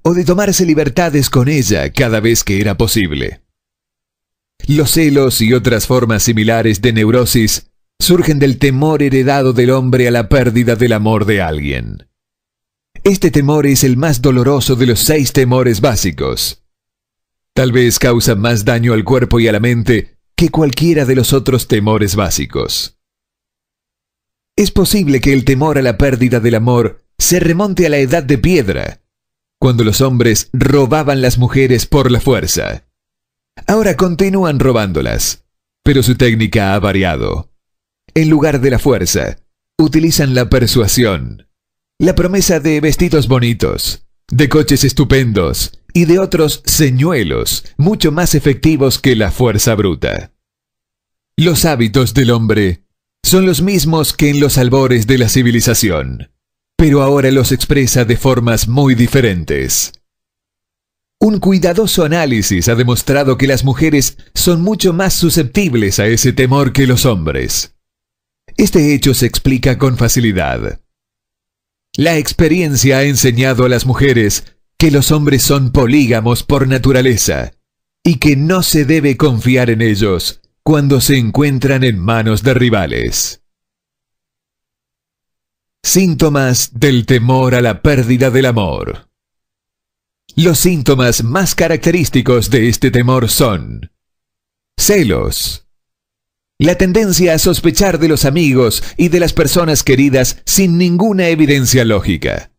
o de tomarse libertades con ella cada vez que era posible. Los celos y otras formas similares de neurosis surgen del temor heredado del hombre a la pérdida del amor de alguien. Este temor es el más doloroso de los seis temores básicos. Tal vez causa más daño al cuerpo y a la mente que cualquiera de los otros temores básicos. Es posible que el temor a la pérdida del amor se remonte a la edad de piedra, cuando los hombres robaban las mujeres por la fuerza. Ahora continúan robándolas, pero su técnica ha variado. En lugar de la fuerza, utilizan la persuasión, la promesa de vestidos bonitos, de coches estupendos y de otros señuelos mucho más efectivos que la fuerza bruta. Los hábitos del hombre son los mismos que en los albores de la civilización, pero ahora los expresa de formas muy diferentes. Un cuidadoso análisis ha demostrado que las mujeres son mucho más susceptibles a ese temor que los hombres. Este hecho se explica con facilidad. La experiencia ha enseñado a las mujeres que los hombres son polígamos por naturaleza y que no se debe confiar en ellos cuando se encuentran en manos de rivales. Síntomas del temor a la pérdida del amor. Los síntomas más característicos de este temor son celos, la tendencia a sospechar de los amigos y de las personas queridas sin ninguna evidencia lógica,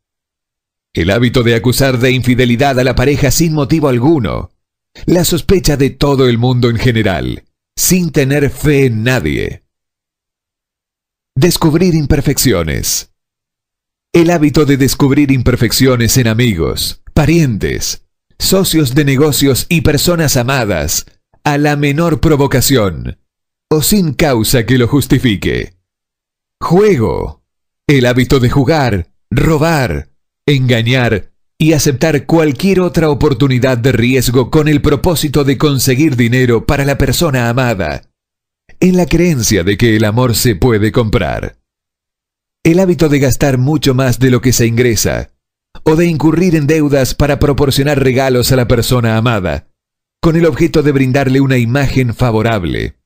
el hábito de acusar de infidelidad a la pareja sin motivo alguno, la sospecha de todo el mundo en general, sin tener fe en nadie. Descubrir imperfecciones. El hábito de descubrir imperfecciones en amigos, parientes, socios de negocios y personas amadas a la menor provocación o sin causa que lo justifique. Juego. El hábito de jugar, robar, engañar y aceptar cualquier otra oportunidad de riesgo con el propósito de conseguir dinero para la persona amada, en la creencia de que el amor se puede comprar. El hábito de gastar mucho más de lo que se ingresa, o de incurrir en deudas para proporcionar regalos a la persona amada, con el objeto de brindarle una imagen favorable.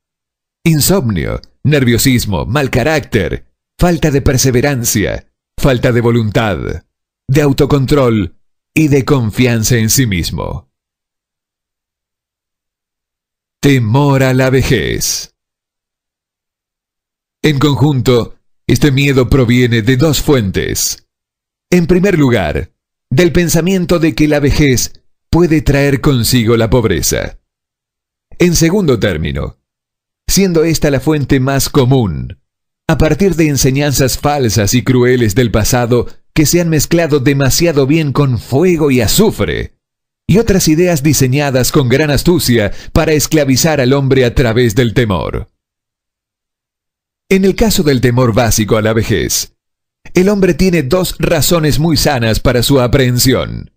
Insomnio, nerviosismo, mal carácter, falta de perseverancia, falta de voluntad, de autocontrol y de confianza en sí mismo. Temor a la vejez. En conjunto, este miedo proviene de dos fuentes. En primer lugar, del pensamiento de que la vejez puede traer consigo la pobreza. En segundo término, siendo esta la fuente más común, a partir de enseñanzas falsas y crueles del pasado que se han mezclado demasiado bien con fuego y azufre, y otras ideas diseñadas con gran astucia para esclavizar al hombre a través del temor. En el caso del temor básico a la vejez, el hombre tiene dos razones muy sanas para su aprehensión.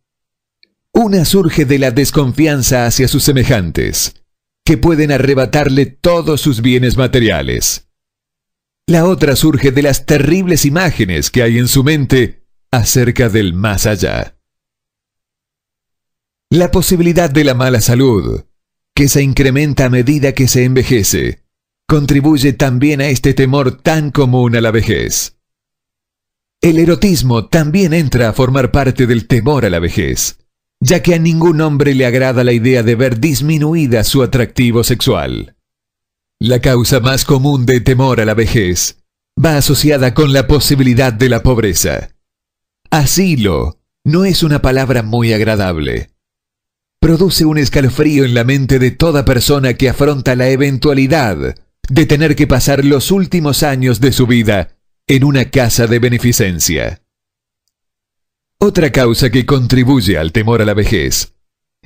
Una surge de la desconfianza hacia sus semejantes, que pueden arrebatarle todos sus bienes materiales. La otra surge de las terribles imágenes que hay en su mente acerca del más allá. La posibilidad de la mala salud, que se incrementa a medida que se envejece, contribuye también a este temor tan común a la vejez. El erotismo también entra a formar parte del temor a la vejez, ya que a ningún hombre le agrada la idea de ver disminuida su atractivo sexual. La causa más común de temor a la vejez va asociada con la posibilidad de la pobreza. Asilo no es una palabra muy agradable. Produce un escalofrío en la mente de toda persona que afronta la eventualidad de tener que pasar los últimos años de su vida en una casa de beneficencia. Otra causa que contribuye al temor a la vejez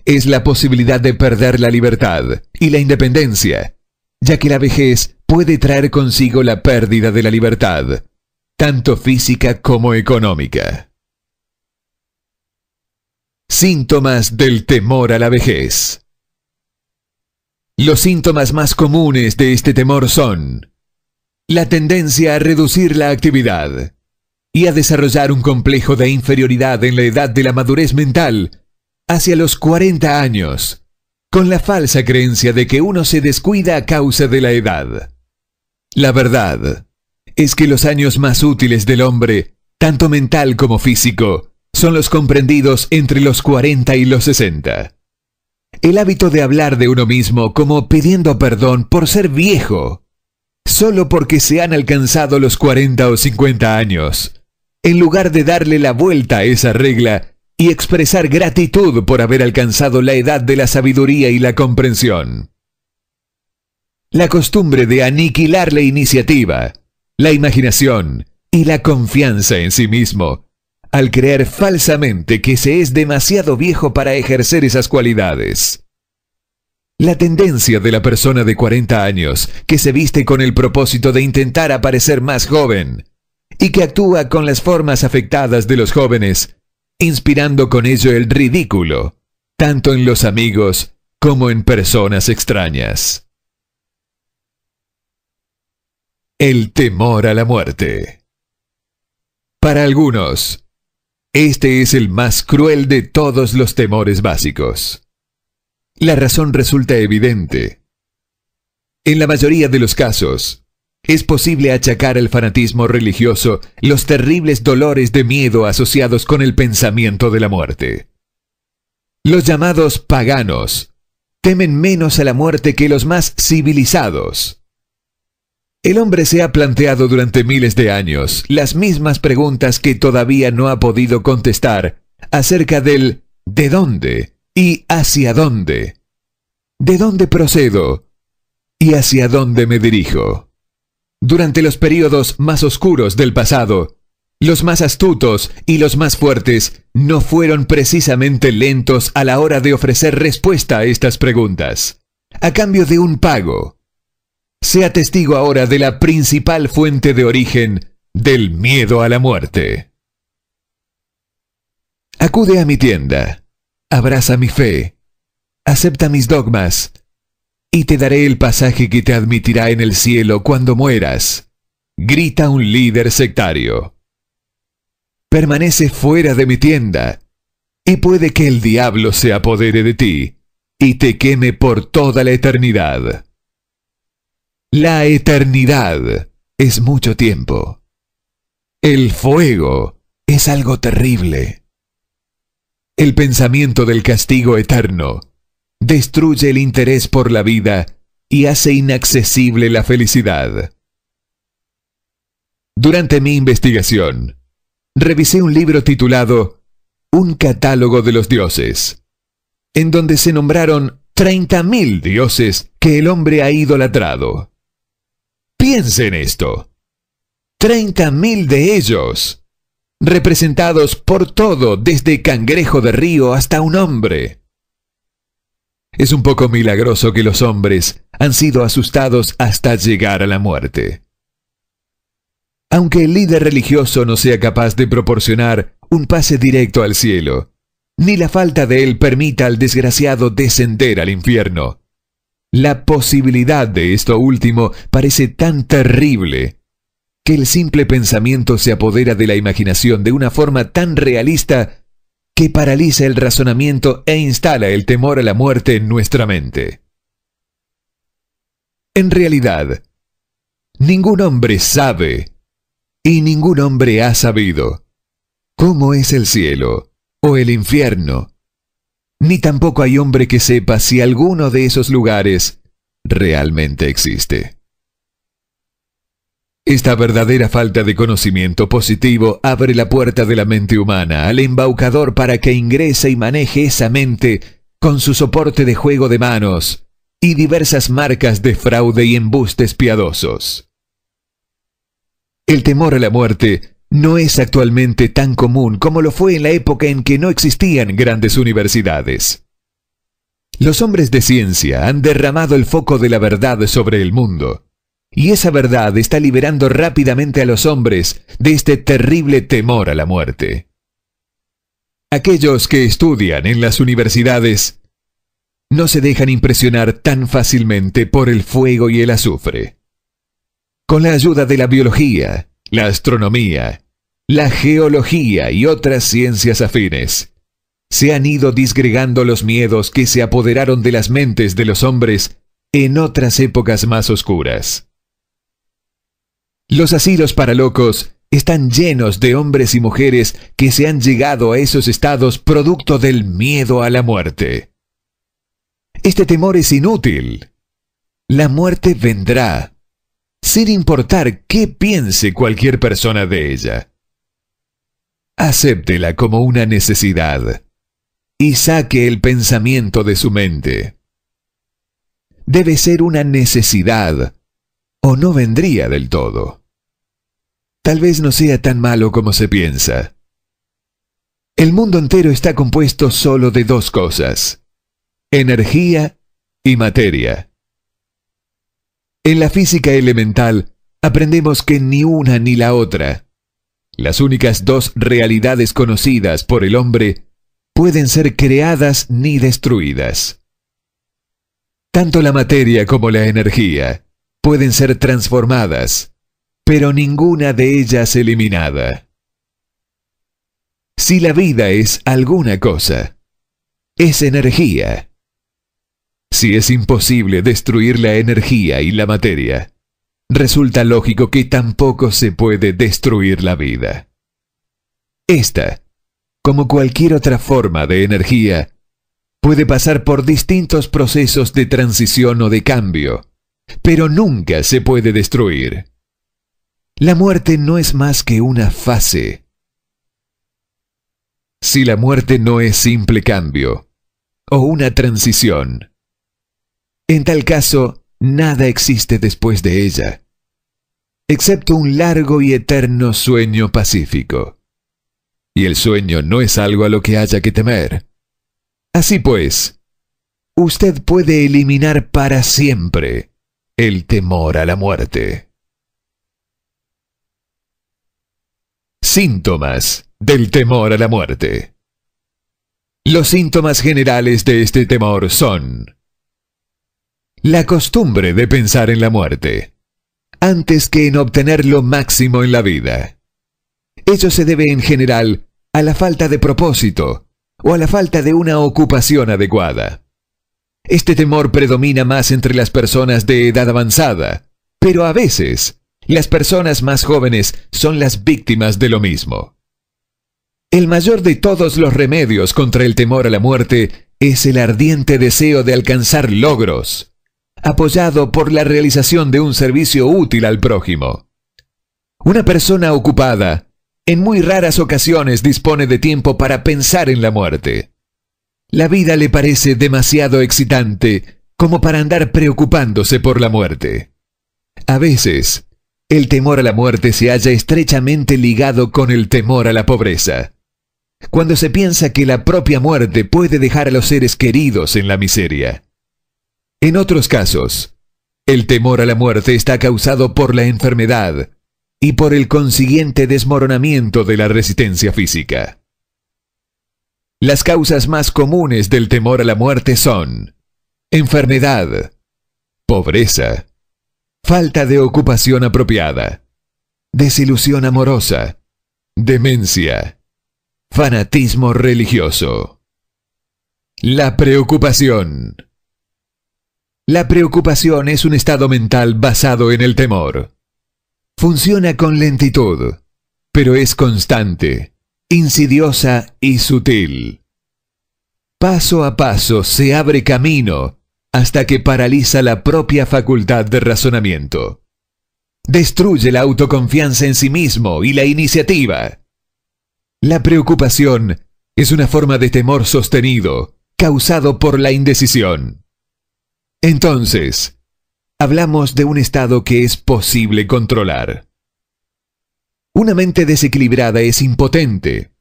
es la posibilidad de perder la libertad y la independencia, ya que la vejez puede traer consigo la pérdida de la libertad, tanto física como económica. Síntomas del temor a la vejez. Los síntomas más comunes de este temor son la tendencia a reducir la actividad y a desarrollar un complejo de inferioridad en la edad de la madurez mental hacia los 40 años, con la falsa creencia de que uno se descuida a causa de la edad. La verdad es que los años más útiles del hombre, tanto mental como físico, son los comprendidos entre los 40 y los 60. El hábito de hablar de uno mismo como pidiendo perdón por ser viejo, solo porque se han alcanzado los 40 o 50 años, en lugar de darle la vuelta a esa regla y expresar gratitud por haber alcanzado la edad de la sabiduría y la comprensión. La costumbre de aniquilar la iniciativa, la imaginación y la confianza en sí mismo al creer falsamente que se es demasiado viejo para ejercer esas cualidades. La tendencia de la persona de 40 años, que se viste con el propósito de intentar aparecer más joven, y que actúa con las formas afectadas de los jóvenes, inspirando con ello el ridículo, tanto en los amigos como en personas extrañas. El temor a la muerte. Para algunos, este es el más cruel de todos los temores básicos. La razón resulta evidente. En la mayoría de los casos, es posible achacar al fanatismo religioso los terribles dolores de miedo asociados con el pensamiento de la muerte. Los llamados paganos temen menos a la muerte que los más civilizados. El hombre se ha planteado durante miles de años las mismas preguntas que todavía no ha podido contestar acerca del ¿de dónde? y ¿hacia dónde? ¿De dónde procedo? ¿Y hacia dónde me dirijo? Durante los períodos más oscuros del pasado, los más astutos y los más fuertes no fueron precisamente lentos a la hora de ofrecer respuesta a estas preguntas, a cambio de un pago sea testigo ahora de la principal fuente de origen del miedo a la muerte. Acude a mi tienda, abraza mi fe, acepta mis dogmas, y te daré el pasaje que te admitirá en el cielo cuando mueras, grita un líder sectario. Permanece fuera de mi tienda, y puede que el diablo se apodere de ti, y te queme por toda la eternidad. La eternidad es mucho tiempo. El fuego es algo terrible. El pensamiento del castigo eterno destruye el interés por la vida y hace inaccesible la felicidad. Durante mi investigación, revisé un libro titulado Un catálogo de los dioses, en donde se nombraron 30.000 dioses que el hombre ha idolatrado. Piensen en esto. 30.000 de ellos, representados por todo, desde cangrejo de río hasta un hombre. Es un poco milagroso que los hombres han sido asustados hasta llegar a la muerte. Aunque el líder religioso no sea capaz de proporcionar un pase directo al cielo, ni la falta de él permita al desgraciado descender al infierno, la posibilidad de esto último parece tan terrible que el simple pensamiento se apodera de la imaginación de una forma tan realista que paraliza el razonamiento e instala el temor a la muerte en nuestra mente. En realidad, ningún hombre sabe y ningún hombre ha sabido cómo es el cielo o el infierno ni tampoco hay hombre que sepa si alguno de esos lugares realmente existe. Esta verdadera falta de conocimiento positivo abre la puerta de la mente humana al embaucador para que ingrese y maneje esa mente con su soporte de juego de manos y diversas marcas de fraude y embustes piadosos. El temor a la muerte no es actualmente tan común como lo fue en la época en que no existían grandes universidades. Los hombres de ciencia han derramado el foco de la verdad sobre el mundo, y esa verdad está liberando rápidamente a los hombres de este terrible temor a la muerte. Aquellos que estudian en las universidades no se dejan impresionar tan fácilmente por el fuego y el azufre. Con la ayuda de la biología, la astronomía, la geología y otras ciencias afines. Se han ido disgregando los miedos que se apoderaron de las mentes de los hombres en otras épocas más oscuras. Los asilos para locos están llenos de hombres y mujeres que se han llegado a esos estados producto del miedo a la muerte. Este temor es inútil. La muerte vendrá, sin importar qué piense cualquier persona de ella. Acéptela como una necesidad y saque el pensamiento de su mente. Debe ser una necesidad o no vendría del todo. Tal vez no sea tan malo como se piensa. El mundo entero está compuesto solo de dos cosas, energía y materia. En la física elemental aprendemos que ni una ni la otra, las únicas dos realidades conocidas por el hombre, pueden ser creadas ni destruidas. Tanto la materia como la energía pueden ser transformadas, pero ninguna de ellas eliminada. Si la vida es alguna cosa, es energía. Si es imposible destruir la energía y la materia, resulta lógico que tampoco se puede destruir la vida. Esta, como cualquier otra forma de energía, puede pasar por distintos procesos de transición o de cambio, pero nunca se puede destruir. La muerte no es más que una fase. Si la muerte no es simple cambio o una transición, en tal caso, nada existe después de ella, excepto un largo y eterno sueño pacífico. Y el sueño no es algo a lo que haya que temer. Así pues, usted puede eliminar para siempre el temor a la muerte. Síntomas del temor a la muerte. Los síntomas generales de este temor son la costumbre de pensar en la muerte, antes que en obtener lo máximo en la vida. Ello se debe en general a la falta de propósito o a la falta de una ocupación adecuada. Este temor predomina más entre las personas de edad avanzada, pero a veces las personas más jóvenes son las víctimas de lo mismo. El mayor de todos los remedios contra el temor a la muerte es el ardiente deseo de alcanzar logros, apoyado por la realización de un servicio útil al prójimo. Una persona ocupada en muy raras ocasiones dispone de tiempo para pensar en la muerte. La vida le parece demasiado excitante como para andar preocupándose por la muerte. A veces, el temor a la muerte se halla estrechamente ligado con el temor a la pobreza. Cuando se piensa que la propia muerte puede dejar a los seres queridos en la miseria. En otros casos, el temor a la muerte está causado por la enfermedad y por el consiguiente desmoronamiento de la resistencia física. Las causas más comunes del temor a la muerte son enfermedad, pobreza, falta de ocupación apropiada, desilusión amorosa, demencia, fanatismo religioso. La preocupación la preocupación es un estado mental basado en el temor. Funciona con lentitud, pero es constante, insidiosa y sutil. Paso a paso se abre camino hasta que paraliza la propia facultad de razonamiento. Destruye la autoconfianza en sí mismo y la iniciativa. La preocupación es una forma de temor sostenido, causado por la indecisión. Entonces, hablamos de un estado que es posible controlar. Una mente desequilibrada es impotente.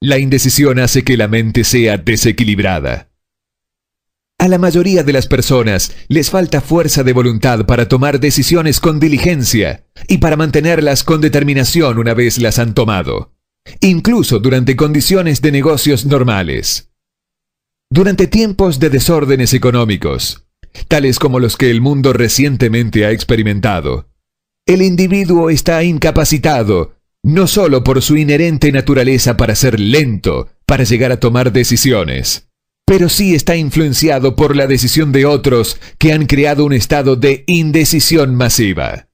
La indecisión hace que la mente sea desequilibrada. A la mayoría de las personas les falta fuerza de voluntad para tomar decisiones con diligencia y para mantenerlas con determinación una vez las han tomado, incluso durante condiciones de negocios normales. Durante tiempos de desórdenes económicos, tales como los que el mundo recientemente ha experimentado. El individuo está incapacitado, no solo por su inherente naturaleza para ser lento, para llegar a tomar decisiones, pero sí está influenciado por la decisión de otros que han creado un estado de indecisión masiva.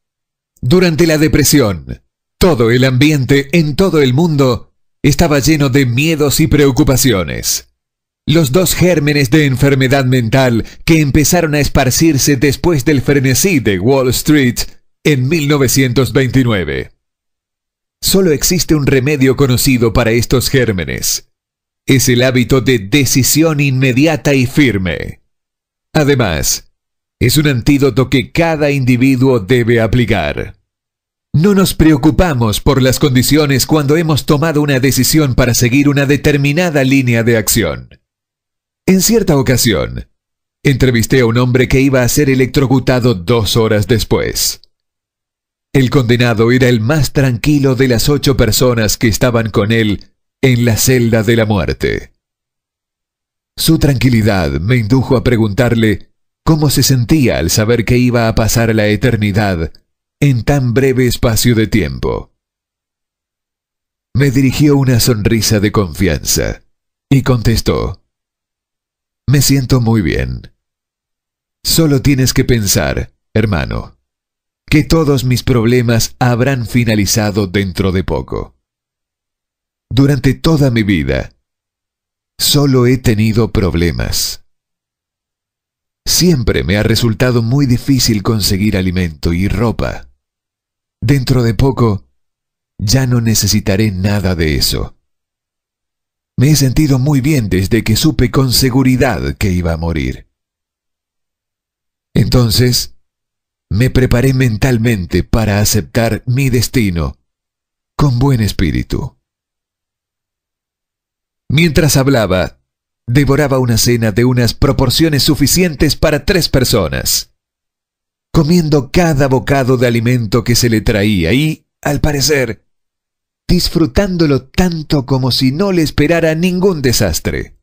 Durante la depresión, todo el ambiente en todo el mundo estaba lleno de miedos y preocupaciones. Los dos gérmenes de enfermedad mental que empezaron a esparcirse después del frenesí de Wall Street en 1929. Solo existe un remedio conocido para estos gérmenes. Es el hábito de decisión inmediata y firme. Además, es un antídoto que cada individuo debe aplicar. No nos preocupamos por las condiciones cuando hemos tomado una decisión para seguir una determinada línea de acción. En cierta ocasión, entrevisté a un hombre que iba a ser electrocutado dos horas después. El condenado era el más tranquilo de las ocho personas que estaban con él en la celda de la muerte. Su tranquilidad me indujo a preguntarle cómo se sentía al saber que iba a pasar la eternidad en tan breve espacio de tiempo. Me dirigió una sonrisa de confianza y contestó, me siento muy bien. Solo tienes que pensar, hermano, que todos mis problemas habrán finalizado dentro de poco. Durante toda mi vida, solo he tenido problemas. Siempre me ha resultado muy difícil conseguir alimento y ropa. Dentro de poco, ya no necesitaré nada de eso. Me he sentido muy bien desde que supe con seguridad que iba a morir. Entonces, me preparé mentalmente para aceptar mi destino con buen espíritu. Mientras hablaba, devoraba una cena de unas proporciones suficientes para tres personas, comiendo cada bocado de alimento que se le traía y, al parecer, disfrutándolo tanto como si no le esperara ningún desastre.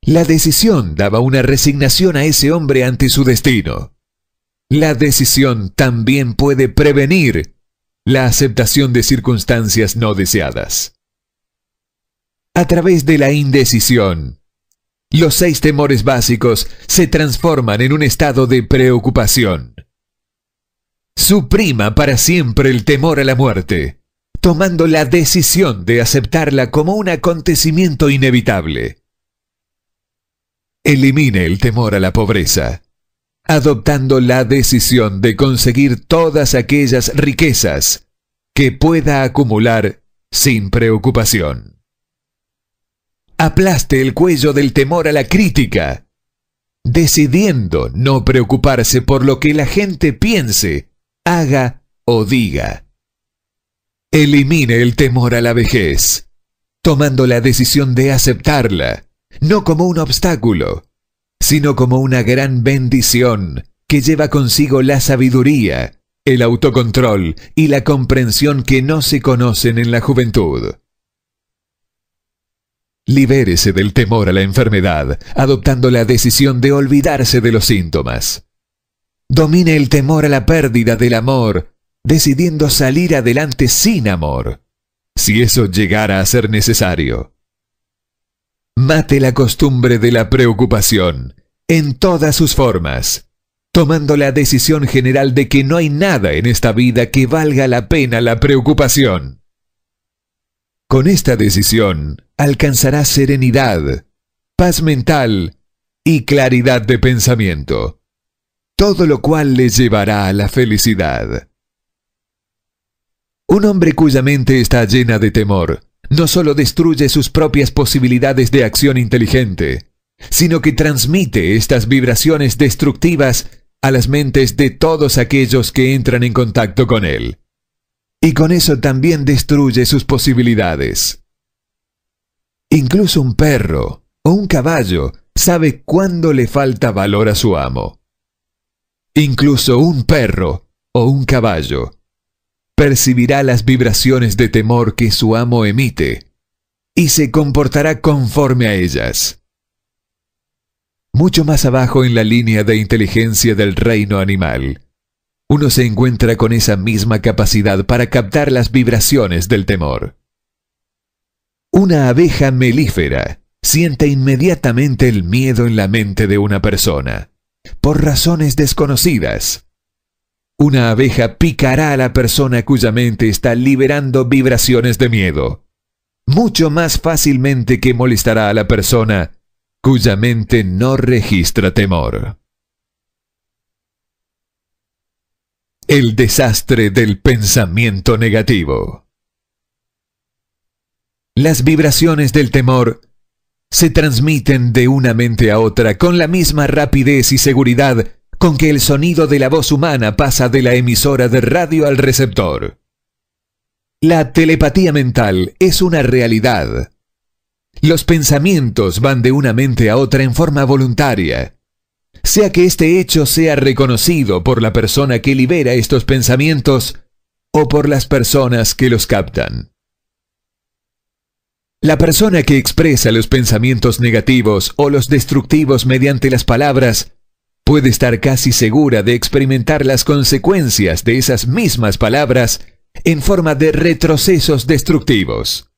La decisión daba una resignación a ese hombre ante su destino. La decisión también puede prevenir la aceptación de circunstancias no deseadas. A través de la indecisión, los seis temores básicos se transforman en un estado de preocupación. Suprima para siempre el temor a la muerte tomando la decisión de aceptarla como un acontecimiento inevitable. Elimine el temor a la pobreza, adoptando la decisión de conseguir todas aquellas riquezas que pueda acumular sin preocupación. Aplaste el cuello del temor a la crítica, decidiendo no preocuparse por lo que la gente piense, haga o diga. Elimine el temor a la vejez, tomando la decisión de aceptarla, no como un obstáculo, sino como una gran bendición que lleva consigo la sabiduría, el autocontrol y la comprensión que no se conocen en la juventud. Libérese del temor a la enfermedad, adoptando la decisión de olvidarse de los síntomas. Domine el temor a la pérdida del amor decidiendo salir adelante sin amor, si eso llegara a ser necesario. Mate la costumbre de la preocupación, en todas sus formas, tomando la decisión general de que no hay nada en esta vida que valga la pena la preocupación. Con esta decisión alcanzará serenidad, paz mental y claridad de pensamiento, todo lo cual le llevará a la felicidad. Un hombre cuya mente está llena de temor no solo destruye sus propias posibilidades de acción inteligente, sino que transmite estas vibraciones destructivas a las mentes de todos aquellos que entran en contacto con él. Y con eso también destruye sus posibilidades. Incluso un perro o un caballo sabe cuándo le falta valor a su amo. Incluso un perro o un caballo percibirá las vibraciones de temor que su amo emite y se comportará conforme a ellas. Mucho más abajo en la línea de inteligencia del reino animal, uno se encuentra con esa misma capacidad para captar las vibraciones del temor. Una abeja melífera siente inmediatamente el miedo en la mente de una persona, por razones desconocidas. Una abeja picará a la persona cuya mente está liberando vibraciones de miedo, mucho más fácilmente que molestará a la persona cuya mente no registra temor. El desastre del pensamiento negativo. Las vibraciones del temor se transmiten de una mente a otra con la misma rapidez y seguridad con que el sonido de la voz humana pasa de la emisora de radio al receptor. La telepatía mental es una realidad. Los pensamientos van de una mente a otra en forma voluntaria, sea que este hecho sea reconocido por la persona que libera estos pensamientos o por las personas que los captan. La persona que expresa los pensamientos negativos o los destructivos mediante las palabras puede estar casi segura de experimentar las consecuencias de esas mismas palabras en forma de retrocesos destructivos.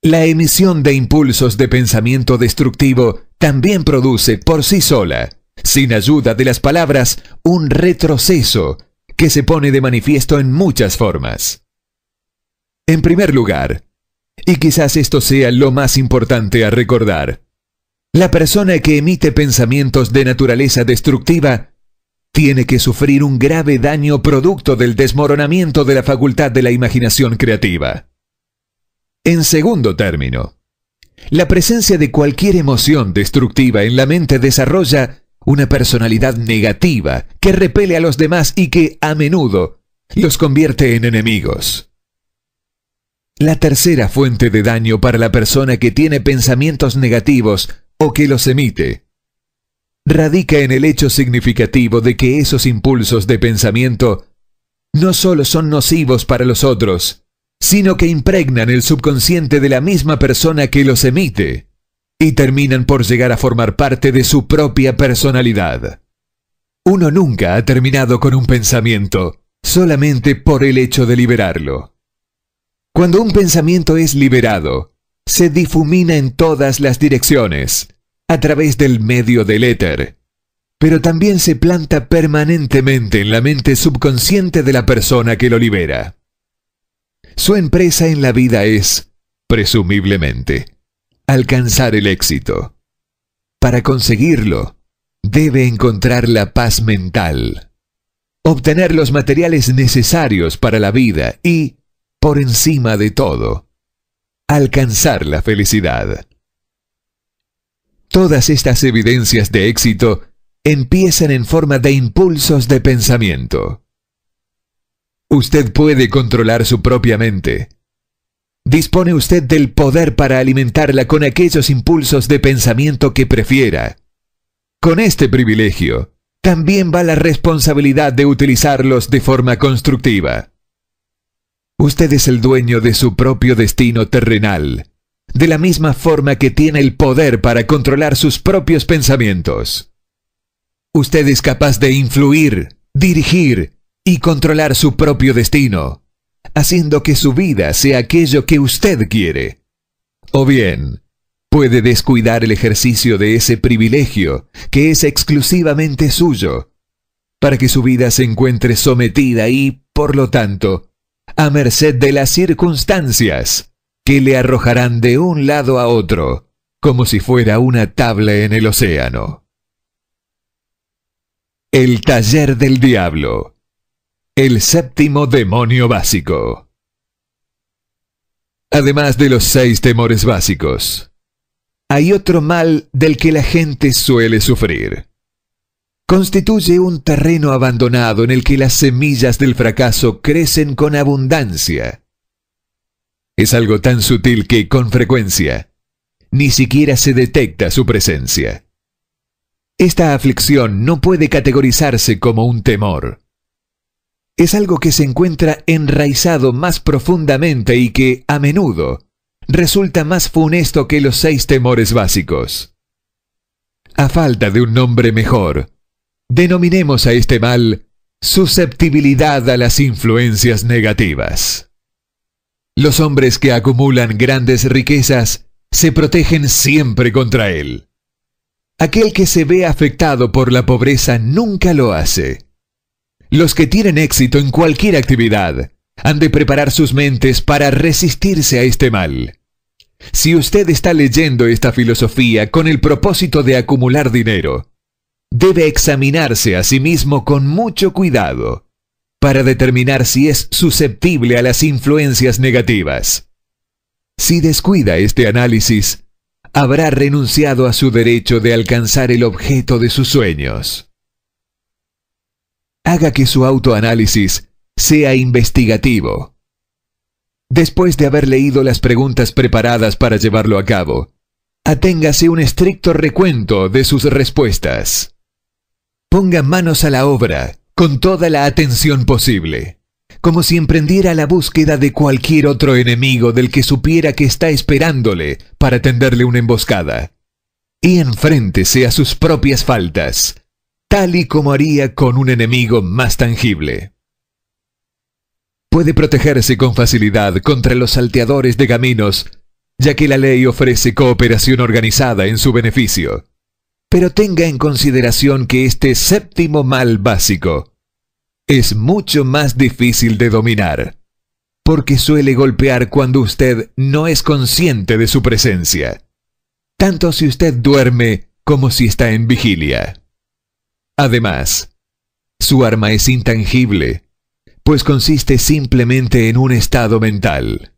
La emisión de impulsos de pensamiento destructivo también produce por sí sola, sin ayuda de las palabras, un retroceso que se pone de manifiesto en muchas formas. En primer lugar, y quizás esto sea lo más importante a recordar, la persona que emite pensamientos de naturaleza destructiva tiene que sufrir un grave daño producto del desmoronamiento de la facultad de la imaginación creativa. En segundo término, la presencia de cualquier emoción destructiva en la mente desarrolla una personalidad negativa que repele a los demás y que, a menudo, los convierte en enemigos. La tercera fuente de daño para la persona que tiene pensamientos negativos o que los emite, radica en el hecho significativo de que esos impulsos de pensamiento no solo son nocivos para los otros, sino que impregnan el subconsciente de la misma persona que los emite y terminan por llegar a formar parte de su propia personalidad. Uno nunca ha terminado con un pensamiento solamente por el hecho de liberarlo. Cuando un pensamiento es liberado, se difumina en todas las direcciones, a través del medio del éter, pero también se planta permanentemente en la mente subconsciente de la persona que lo libera. Su empresa en la vida es, presumiblemente, alcanzar el éxito. Para conseguirlo, debe encontrar la paz mental, obtener los materiales necesarios para la vida y, por encima de todo, alcanzar la felicidad. Todas estas evidencias de éxito empiezan en forma de impulsos de pensamiento. Usted puede controlar su propia mente. Dispone usted del poder para alimentarla con aquellos impulsos de pensamiento que prefiera. Con este privilegio, también va la responsabilidad de utilizarlos de forma constructiva. Usted es el dueño de su propio destino terrenal, de la misma forma que tiene el poder para controlar sus propios pensamientos. Usted es capaz de influir, dirigir y controlar su propio destino, haciendo que su vida sea aquello que usted quiere. O bien, puede descuidar el ejercicio de ese privilegio que es exclusivamente suyo, para que su vida se encuentre sometida y, por lo tanto, a merced de las circunstancias, que le arrojarán de un lado a otro, como si fuera una tabla en el océano. El taller del diablo. El séptimo demonio básico. Además de los seis temores básicos, hay otro mal del que la gente suele sufrir constituye un terreno abandonado en el que las semillas del fracaso crecen con abundancia. Es algo tan sutil que, con frecuencia, ni siquiera se detecta su presencia. Esta aflicción no puede categorizarse como un temor. Es algo que se encuentra enraizado más profundamente y que, a menudo, resulta más funesto que los seis temores básicos. A falta de un nombre mejor, Denominemos a este mal susceptibilidad a las influencias negativas. Los hombres que acumulan grandes riquezas se protegen siempre contra él. Aquel que se ve afectado por la pobreza nunca lo hace. Los que tienen éxito en cualquier actividad han de preparar sus mentes para resistirse a este mal. Si usted está leyendo esta filosofía con el propósito de acumular dinero, debe examinarse a sí mismo con mucho cuidado para determinar si es susceptible a las influencias negativas. Si descuida este análisis, habrá renunciado a su derecho de alcanzar el objeto de sus sueños. Haga que su autoanálisis sea investigativo. Después de haber leído las preguntas preparadas para llevarlo a cabo, aténgase un estricto recuento de sus respuestas. Ponga manos a la obra, con toda la atención posible, como si emprendiera la búsqueda de cualquier otro enemigo del que supiera que está esperándole para tenderle una emboscada. Y enfréntese a sus propias faltas, tal y como haría con un enemigo más tangible. Puede protegerse con facilidad contra los salteadores de caminos, ya que la ley ofrece cooperación organizada en su beneficio pero tenga en consideración que este séptimo mal básico es mucho más difícil de dominar, porque suele golpear cuando usted no es consciente de su presencia, tanto si usted duerme como si está en vigilia. Además, su arma es intangible, pues consiste simplemente en un estado mental.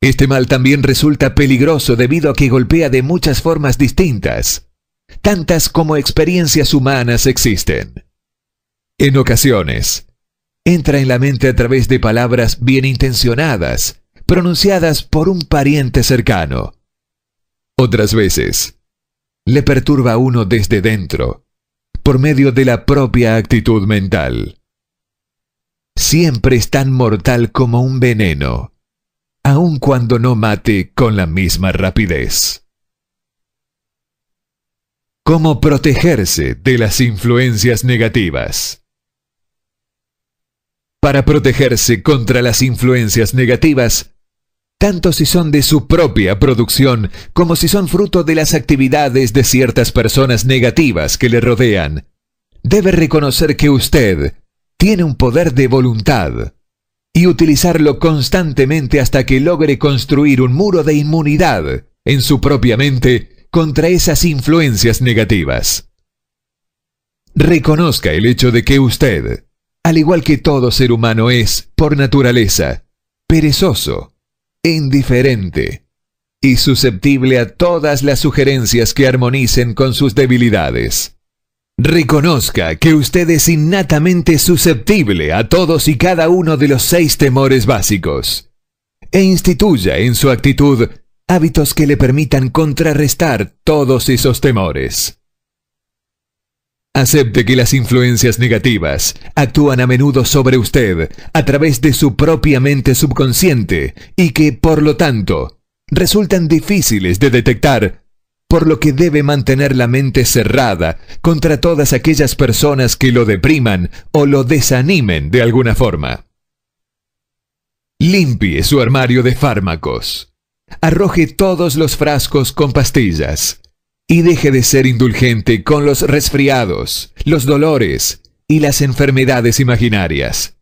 Este mal también resulta peligroso debido a que golpea de muchas formas distintas tantas como experiencias humanas existen. En ocasiones, entra en la mente a través de palabras bien intencionadas, pronunciadas por un pariente cercano. Otras veces, le perturba a uno desde dentro, por medio de la propia actitud mental. Siempre es tan mortal como un veneno, aun cuando no mate con la misma rapidez. Cómo protegerse de las influencias negativas. Para protegerse contra las influencias negativas, tanto si son de su propia producción como si son fruto de las actividades de ciertas personas negativas que le rodean, debe reconocer que usted tiene un poder de voluntad y utilizarlo constantemente hasta que logre construir un muro de inmunidad en su propia mente contra esas influencias negativas. Reconozca el hecho de que usted, al igual que todo ser humano, es, por naturaleza, perezoso, indiferente y susceptible a todas las sugerencias que armonicen con sus debilidades. Reconozca que usted es innatamente susceptible a todos y cada uno de los seis temores básicos e instituya en su actitud hábitos que le permitan contrarrestar todos esos temores. Acepte que las influencias negativas actúan a menudo sobre usted a través de su propia mente subconsciente y que, por lo tanto, resultan difíciles de detectar, por lo que debe mantener la mente cerrada contra todas aquellas personas que lo depriman o lo desanimen de alguna forma. Limpie su armario de fármacos arroje todos los frascos con pastillas y deje de ser indulgente con los resfriados, los dolores y las enfermedades imaginarias.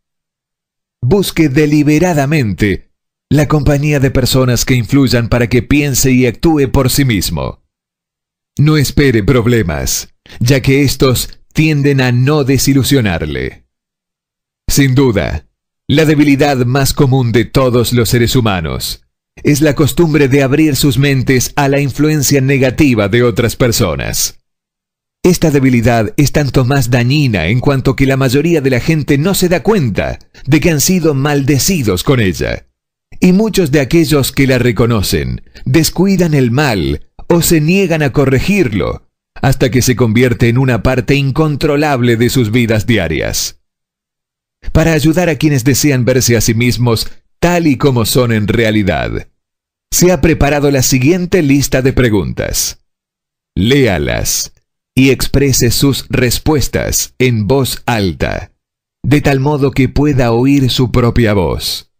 Busque deliberadamente la compañía de personas que influyan para que piense y actúe por sí mismo. No espere problemas, ya que estos tienden a no desilusionarle. Sin duda, la debilidad más común de todos los seres humanos es la costumbre de abrir sus mentes a la influencia negativa de otras personas. Esta debilidad es tanto más dañina en cuanto que la mayoría de la gente no se da cuenta de que han sido maldecidos con ella. Y muchos de aquellos que la reconocen descuidan el mal o se niegan a corregirlo hasta que se convierte en una parte incontrolable de sus vidas diarias. Para ayudar a quienes desean verse a sí mismos tal y como son en realidad. Se ha preparado la siguiente lista de preguntas. Léalas y exprese sus respuestas en voz alta, de tal modo que pueda oír su propia voz.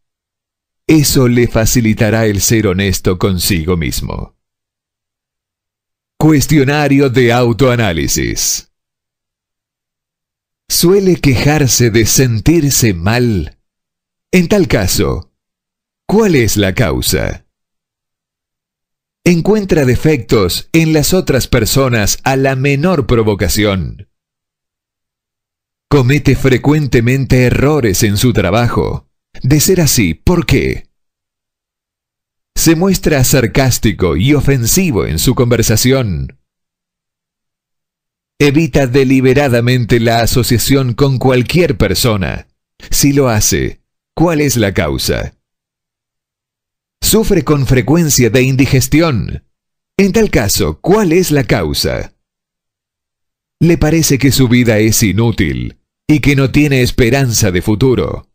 Eso le facilitará el ser honesto consigo mismo. Cuestionario de autoanálisis. ¿Suele quejarse de sentirse mal? En tal caso, ¿Cuál es la causa? Encuentra defectos en las otras personas a la menor provocación. Comete frecuentemente errores en su trabajo. De ser así, ¿por qué? Se muestra sarcástico y ofensivo en su conversación. Evita deliberadamente la asociación con cualquier persona. Si lo hace, ¿cuál es la causa? sufre con frecuencia de indigestión. En tal caso, ¿cuál es la causa? Le parece que su vida es inútil y que no tiene esperanza de futuro.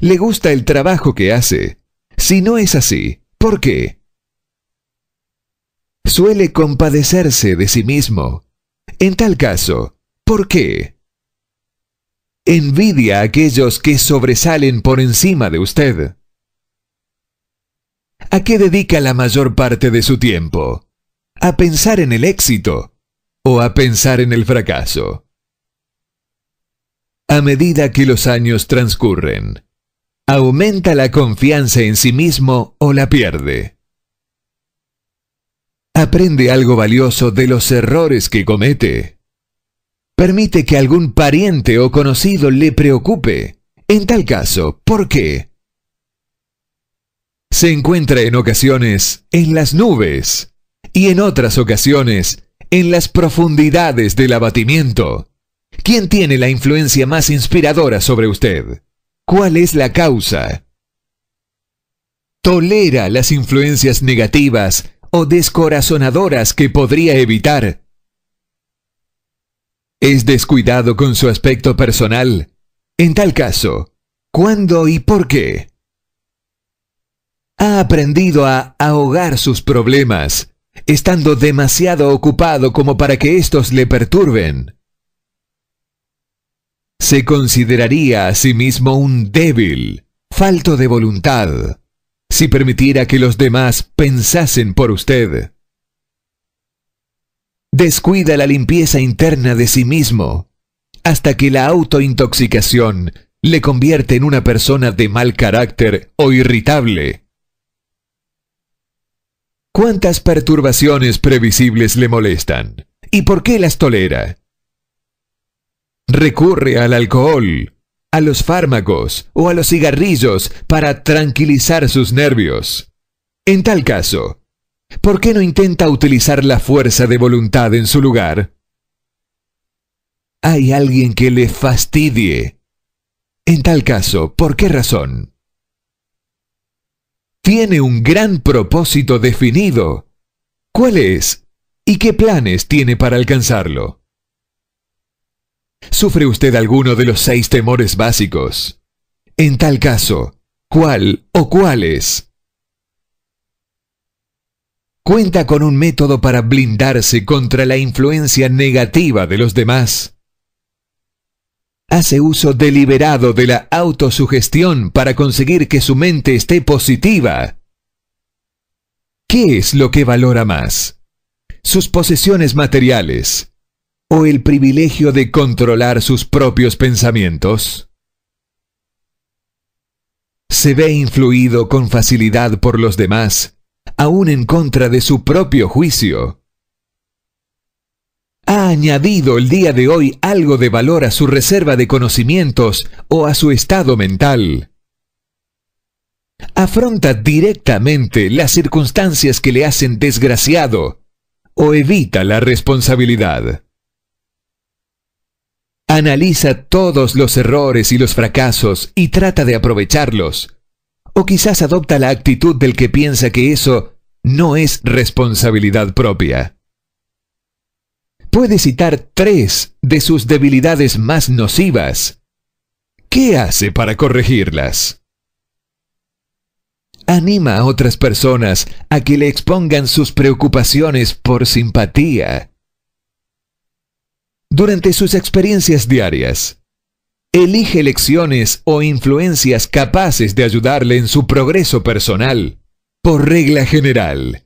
Le gusta el trabajo que hace. Si no es así, ¿por qué? Suele compadecerse de sí mismo. En tal caso, ¿por qué? Envidia a aquellos que sobresalen por encima de usted. ¿A qué dedica la mayor parte de su tiempo? ¿A pensar en el éxito o a pensar en el fracaso? A medida que los años transcurren, ¿aumenta la confianza en sí mismo o la pierde? ¿Aprende algo valioso de los errores que comete? ¿Permite que algún pariente o conocido le preocupe? En tal caso, ¿por qué? se encuentra en ocasiones en las nubes y en otras ocasiones en las profundidades del abatimiento. ¿Quién tiene la influencia más inspiradora sobre usted? ¿Cuál es la causa? Tolera las influencias negativas o descorazonadoras que podría evitar. ¿Es descuidado con su aspecto personal? En tal caso, ¿cuándo y por qué? ha aprendido a ahogar sus problemas, estando demasiado ocupado como para que éstos le perturben. Se consideraría a sí mismo un débil, falto de voluntad, si permitiera que los demás pensasen por usted. Descuida la limpieza interna de sí mismo, hasta que la autointoxicación le convierte en una persona de mal carácter o irritable ¿Cuántas perturbaciones previsibles le molestan? ¿Y por qué las tolera? Recurre al alcohol, a los fármacos o a los cigarrillos para tranquilizar sus nervios. En tal caso, ¿por qué no intenta utilizar la fuerza de voluntad en su lugar? Hay alguien que le fastidie. En tal caso, ¿por qué razón? tiene un gran propósito definido. ¿Cuál es? ¿Y qué planes tiene para alcanzarlo? ¿Sufre usted alguno de los seis temores básicos? En tal caso, ¿cuál o cuáles? Cuenta con un método para blindarse contra la influencia negativa de los demás hace uso deliberado de la autosugestión para conseguir que su mente esté positiva. ¿Qué es lo que valora más? ¿Sus posesiones materiales o el privilegio de controlar sus propios pensamientos? Se ve influido con facilidad por los demás, aún en contra de su propio juicio ha añadido el día de hoy algo de valor a su reserva de conocimientos o a su estado mental. Afronta directamente las circunstancias que le hacen desgraciado o evita la responsabilidad. Analiza todos los errores y los fracasos y trata de aprovecharlos. O quizás adopta la actitud del que piensa que eso no es responsabilidad propia puede citar tres de sus debilidades más nocivas. ¿Qué hace para corregirlas? Anima a otras personas a que le expongan sus preocupaciones por simpatía. Durante sus experiencias diarias, elige lecciones o influencias capaces de ayudarle en su progreso personal, por regla general.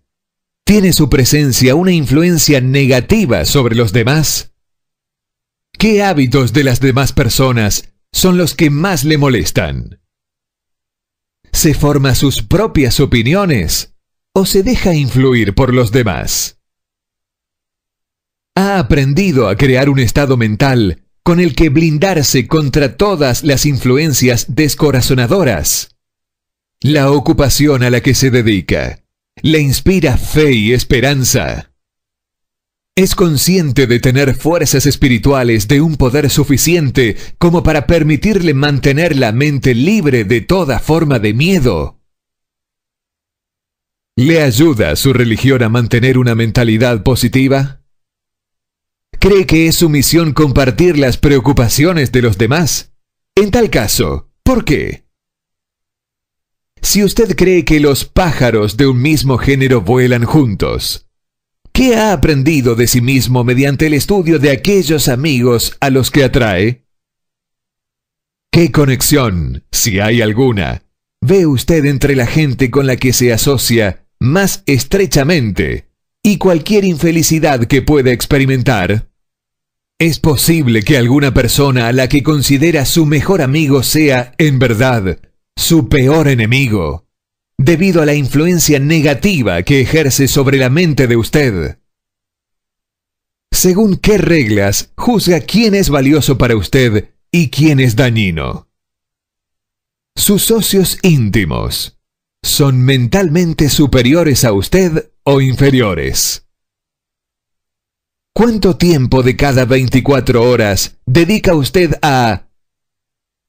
¿Tiene su presencia una influencia negativa sobre los demás? ¿Qué hábitos de las demás personas son los que más le molestan? ¿Se forma sus propias opiniones o se deja influir por los demás? ¿Ha aprendido a crear un estado mental con el que blindarse contra todas las influencias descorazonadoras? La ocupación a la que se dedica, le inspira fe y esperanza. Es consciente de tener fuerzas espirituales de un poder suficiente como para permitirle mantener la mente libre de toda forma de miedo. ¿Le ayuda su religión a mantener una mentalidad positiva? ¿Cree que es su misión compartir las preocupaciones de los demás? En tal caso, ¿por qué? si usted cree que los pájaros de un mismo género vuelan juntos? ¿Qué ha aprendido de sí mismo mediante el estudio de aquellos amigos a los que atrae? ¿Qué conexión, si hay alguna, ve usted entre la gente con la que se asocia más estrechamente y cualquier infelicidad que pueda experimentar? Es posible que alguna persona a la que considera su mejor amigo sea, en verdad, su peor enemigo, debido a la influencia negativa que ejerce sobre la mente de usted. Según qué reglas juzga quién es valioso para usted y quién es dañino. Sus socios íntimos son mentalmente superiores a usted o inferiores. ¿Cuánto tiempo de cada 24 horas dedica usted a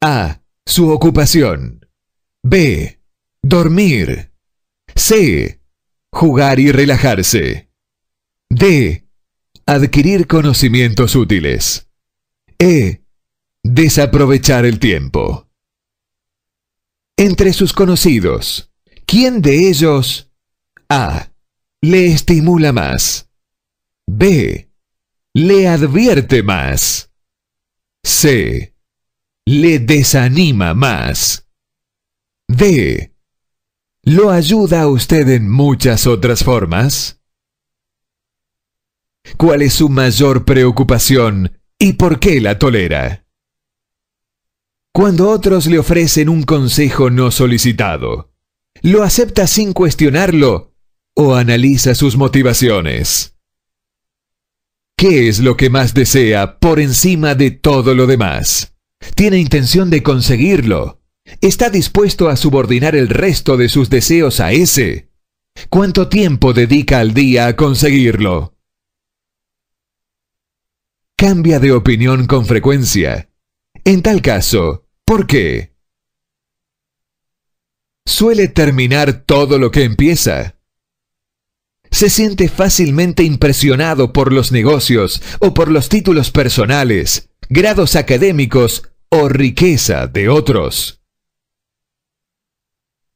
A. Su ocupación. B. Dormir. C. Jugar y relajarse. D. Adquirir conocimientos útiles. E. Desaprovechar el tiempo. Entre sus conocidos, ¿quién de ellos A. le estimula más? B. le advierte más? C. le desanima más? D. ¿Lo ayuda a usted en muchas otras formas? ¿Cuál es su mayor preocupación y por qué la tolera? Cuando otros le ofrecen un consejo no solicitado, ¿lo acepta sin cuestionarlo o analiza sus motivaciones? ¿Qué es lo que más desea por encima de todo lo demás? ¿Tiene intención de conseguirlo? está dispuesto a subordinar el resto de sus deseos a ese? ¿Cuánto tiempo dedica al día a conseguirlo? Cambia de opinión con frecuencia. En tal caso, ¿por qué? Suele terminar todo lo que empieza. Se siente fácilmente impresionado por los negocios o por los títulos personales, grados académicos o riqueza de otros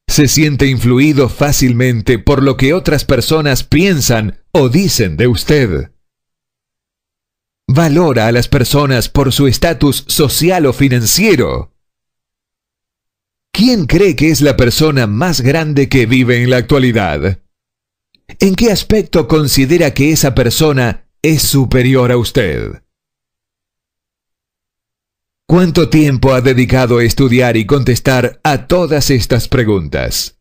se siente influido fácilmente por lo que otras personas piensan o dicen de usted. Valora a las personas por su estatus social o financiero. ¿Quién cree que es la persona más grande que vive en la actualidad? ¿En qué aspecto considera que esa persona es superior a usted? ¿Cuánto tiempo ha dedicado a estudiar y contestar a todas estas preguntas?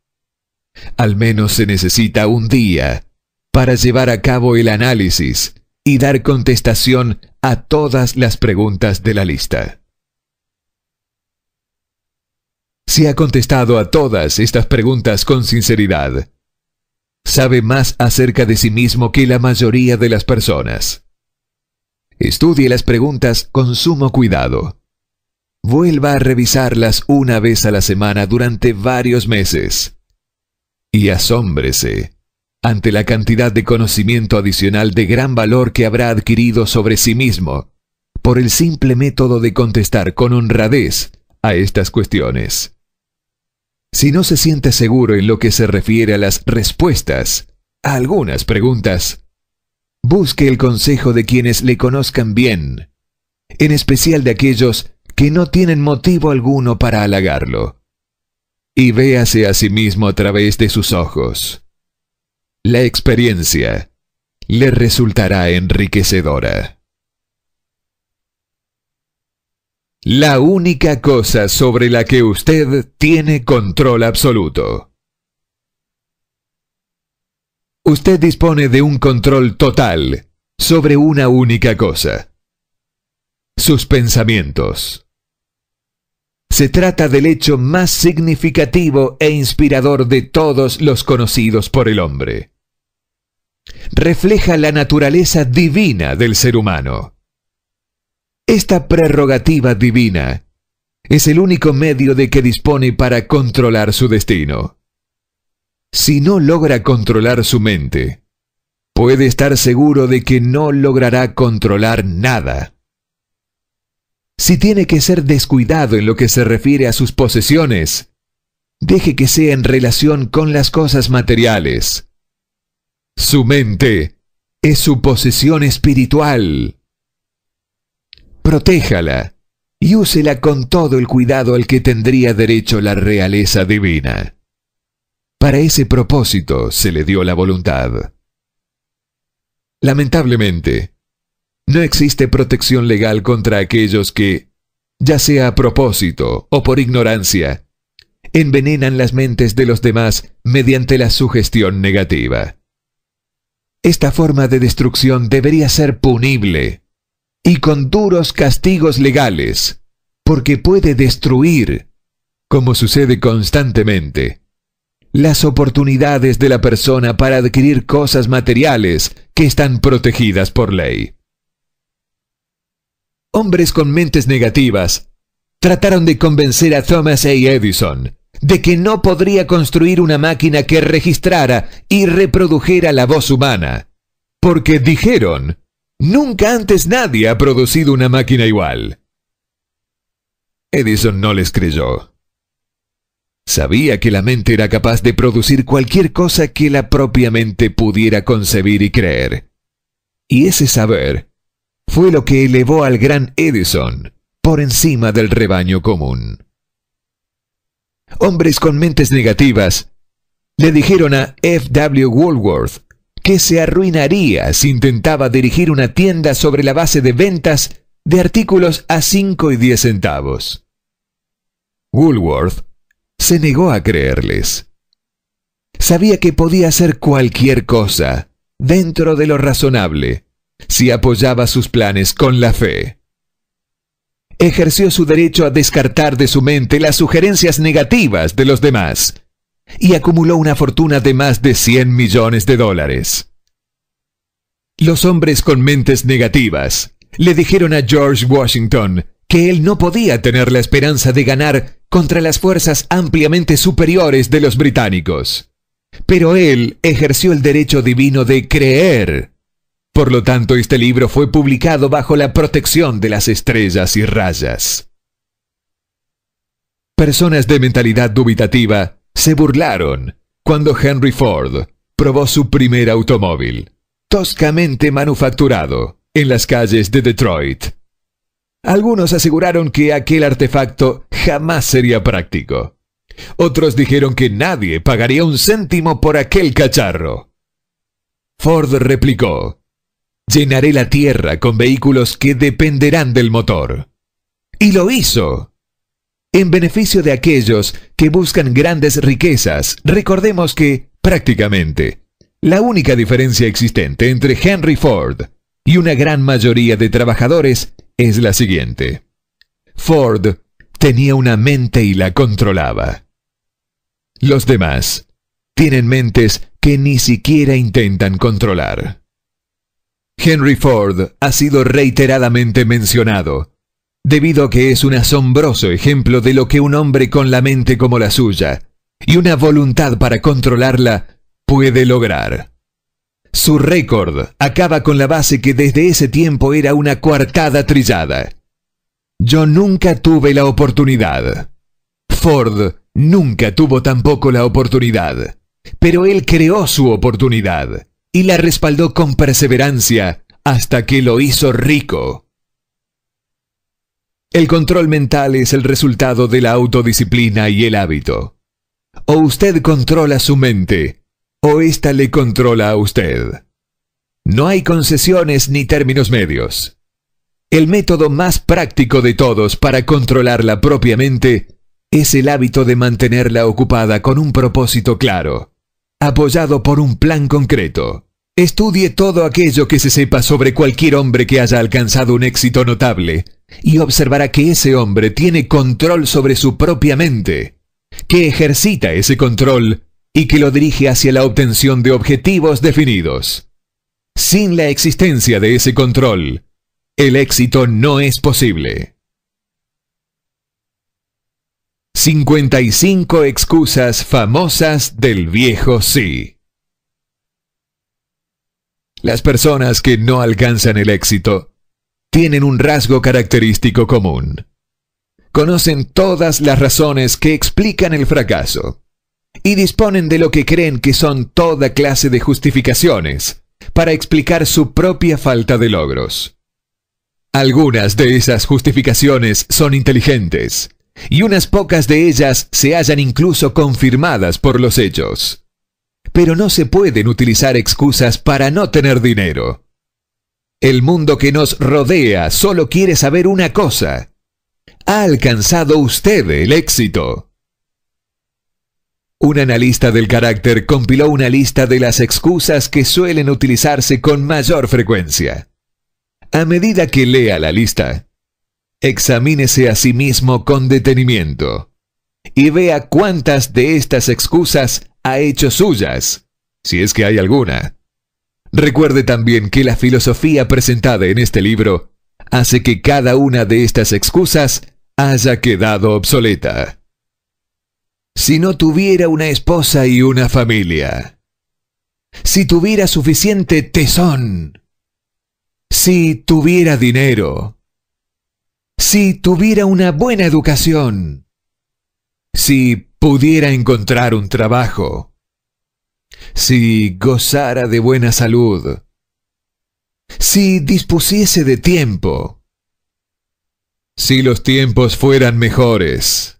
Al menos se necesita un día para llevar a cabo el análisis y dar contestación a todas las preguntas de la lista. Si ha contestado a todas estas preguntas con sinceridad, sabe más acerca de sí mismo que la mayoría de las personas. Estudie las preguntas con sumo cuidado Vuelva a revisarlas una vez a la semana durante varios meses. Y asómbrese ante la cantidad de conocimiento adicional de gran valor que habrá adquirido sobre sí mismo por el simple método de contestar con honradez a estas cuestiones. Si no se siente seguro en lo que se refiere a las respuestas a algunas preguntas, busque el consejo de quienes le conozcan bien, en especial de aquellos que no tienen motivo alguno para halagarlo. Y véase a sí mismo a través de sus ojos. La experiencia le resultará enriquecedora. La única cosa sobre la que usted tiene control absoluto. Usted dispone de un control total sobre una única cosa. Sus pensamientos. Se trata del hecho más significativo e inspirador de todos los conocidos por el hombre. Refleja la naturaleza divina del ser humano. Esta prerrogativa divina es el único medio de que dispone para controlar su destino. Si no logra controlar su mente, puede estar seguro de que no logrará controlar nada. Si tiene que ser descuidado en lo que se refiere a sus posesiones, deje que sea en relación con las cosas materiales. Su mente es su posesión espiritual. Protéjala y úsela con todo el cuidado al que tendría derecho la realeza divina. Para ese propósito se le dio la voluntad. Lamentablemente, no existe protección legal contra aquellos que, ya sea a propósito o por ignorancia, envenenan las mentes de los demás mediante la sugestión negativa. Esta forma de destrucción debería ser punible y con duros castigos legales, porque puede destruir, como sucede constantemente, las oportunidades de la persona para adquirir cosas materiales que están protegidas por ley hombres con mentes negativas trataron de convencer a Thomas A. Edison de que no podría construir una máquina que registrara y reprodujera la voz humana, porque dijeron, nunca antes nadie ha producido una máquina igual. Edison no les creyó. Sabía que la mente era capaz de producir cualquier cosa que la propia mente pudiera concebir y creer. Y ese saber fue lo que elevó al gran Edison por encima del rebaño común. Hombres con mentes negativas le dijeron a F.W. Woolworth que se arruinaría si intentaba dirigir una tienda sobre la base de ventas de artículos a 5 y 10 centavos. Woolworth se negó a creerles. Sabía que podía hacer cualquier cosa dentro de lo razonable si apoyaba sus planes con la fe. Ejerció su derecho a descartar de su mente las sugerencias negativas de los demás y acumuló una fortuna de más de 100 millones de dólares. Los hombres con mentes negativas le dijeron a George Washington que él no podía tener la esperanza de ganar contra las fuerzas ampliamente superiores de los británicos. Pero él ejerció el derecho divino de creer por lo tanto, este libro fue publicado bajo la protección de las estrellas y rayas. Personas de mentalidad dubitativa se burlaron cuando Henry Ford probó su primer automóvil, toscamente manufacturado, en las calles de Detroit. Algunos aseguraron que aquel artefacto jamás sería práctico. Otros dijeron que nadie pagaría un céntimo por aquel cacharro. Ford replicó, Llenaré la tierra con vehículos que dependerán del motor. Y lo hizo. En beneficio de aquellos que buscan grandes riquezas, recordemos que, prácticamente, la única diferencia existente entre Henry Ford y una gran mayoría de trabajadores es la siguiente. Ford tenía una mente y la controlaba. Los demás tienen mentes que ni siquiera intentan controlar. Henry Ford ha sido reiteradamente mencionado, debido a que es un asombroso ejemplo de lo que un hombre con la mente como la suya y una voluntad para controlarla puede lograr. Su récord acaba con la base que desde ese tiempo era una coartada trillada. Yo nunca tuve la oportunidad. Ford nunca tuvo tampoco la oportunidad, pero él creó su oportunidad y la respaldó con perseverancia hasta que lo hizo rico. El control mental es el resultado de la autodisciplina y el hábito. O usted controla su mente, o ésta le controla a usted. No hay concesiones ni términos medios. El método más práctico de todos para propia mente es el hábito de mantenerla ocupada con un propósito claro apoyado por un plan concreto. Estudie todo aquello que se sepa sobre cualquier hombre que haya alcanzado un éxito notable y observará que ese hombre tiene control sobre su propia mente, que ejercita ese control y que lo dirige hacia la obtención de objetivos definidos. Sin la existencia de ese control, el éxito no es posible. 55 excusas famosas del viejo sí. Las personas que no alcanzan el éxito tienen un rasgo característico común. Conocen todas las razones que explican el fracaso y disponen de lo que creen que son toda clase de justificaciones para explicar su propia falta de logros. Algunas de esas justificaciones son inteligentes, y unas pocas de ellas se hallan incluso confirmadas por los hechos. Pero no se pueden utilizar excusas para no tener dinero. El mundo que nos rodea solo quiere saber una cosa. ¿Ha alcanzado usted el éxito? Un analista del carácter compiló una lista de las excusas que suelen utilizarse con mayor frecuencia. A medida que lea la lista, Examínese a sí mismo con detenimiento y vea cuántas de estas excusas ha hecho suyas, si es que hay alguna. Recuerde también que la filosofía presentada en este libro hace que cada una de estas excusas haya quedado obsoleta. Si no tuviera una esposa y una familia. Si tuviera suficiente tesón. Si tuviera dinero si tuviera una buena educación, si pudiera encontrar un trabajo, si gozara de buena salud, si dispusiese de tiempo, si los tiempos fueran mejores,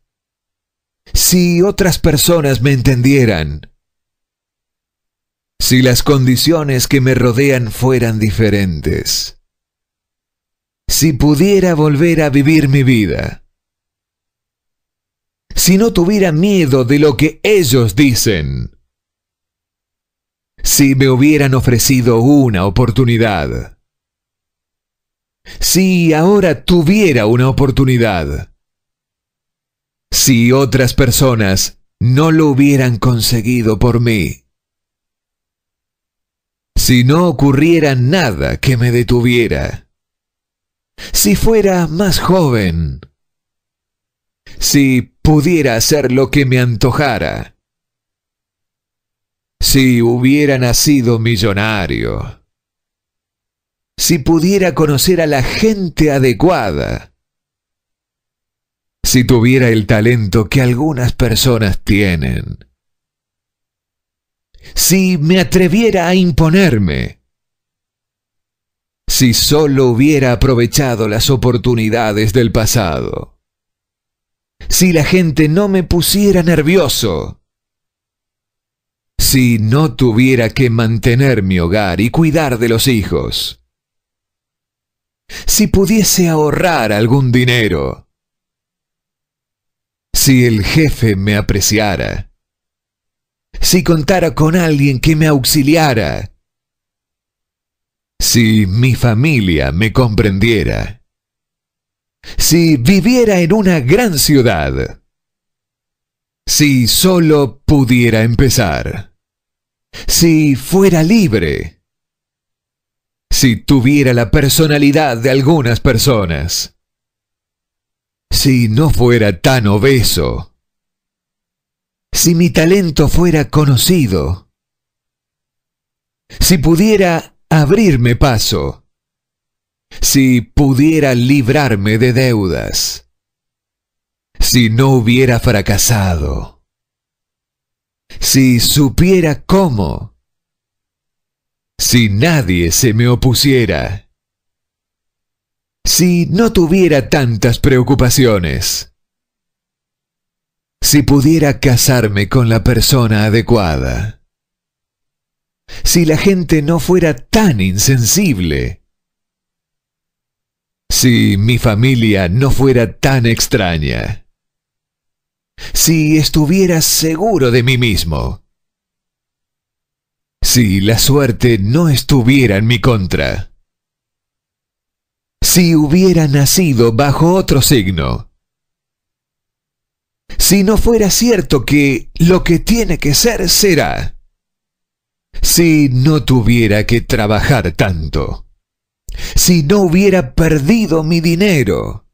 si otras personas me entendieran, si las condiciones que me rodean fueran diferentes si pudiera volver a vivir mi vida, si no tuviera miedo de lo que ellos dicen, si me hubieran ofrecido una oportunidad, si ahora tuviera una oportunidad, si otras personas no lo hubieran conseguido por mí, si no ocurriera nada que me detuviera, si fuera más joven. Si pudiera hacer lo que me antojara. Si hubiera nacido millonario. Si pudiera conocer a la gente adecuada. Si tuviera el talento que algunas personas tienen. Si me atreviera a imponerme si solo hubiera aprovechado las oportunidades del pasado. Si la gente no me pusiera nervioso. Si no tuviera que mantener mi hogar y cuidar de los hijos. Si pudiese ahorrar algún dinero. Si el jefe me apreciara. Si contara con alguien que me auxiliara si mi familia me comprendiera. Si viviera en una gran ciudad. Si solo pudiera empezar. Si fuera libre. Si tuviera la personalidad de algunas personas. Si no fuera tan obeso. Si mi talento fuera conocido. Si pudiera abrirme paso. Si pudiera librarme de deudas. Si no hubiera fracasado. Si supiera cómo. Si nadie se me opusiera. Si no tuviera tantas preocupaciones. Si pudiera casarme con la persona adecuada si la gente no fuera tan insensible, si mi familia no fuera tan extraña, si estuviera seguro de mí mismo, si la suerte no estuviera en mi contra, si hubiera nacido bajo otro signo, si no fuera cierto que lo que tiene que ser será, si no tuviera que trabajar tanto. Si no hubiera perdido mi dinero.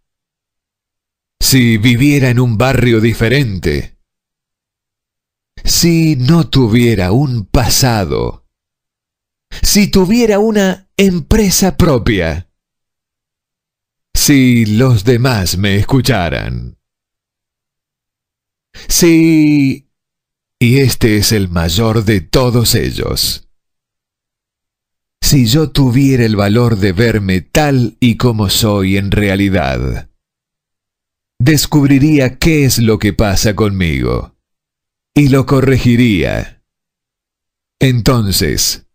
Si viviera en un barrio diferente. Si no tuviera un pasado. Si tuviera una empresa propia. Si los demás me escucharan. Si y este es el mayor de todos ellos. Si yo tuviera el valor de verme tal y como soy en realidad, descubriría qué es lo que pasa conmigo y lo corregiría. Entonces,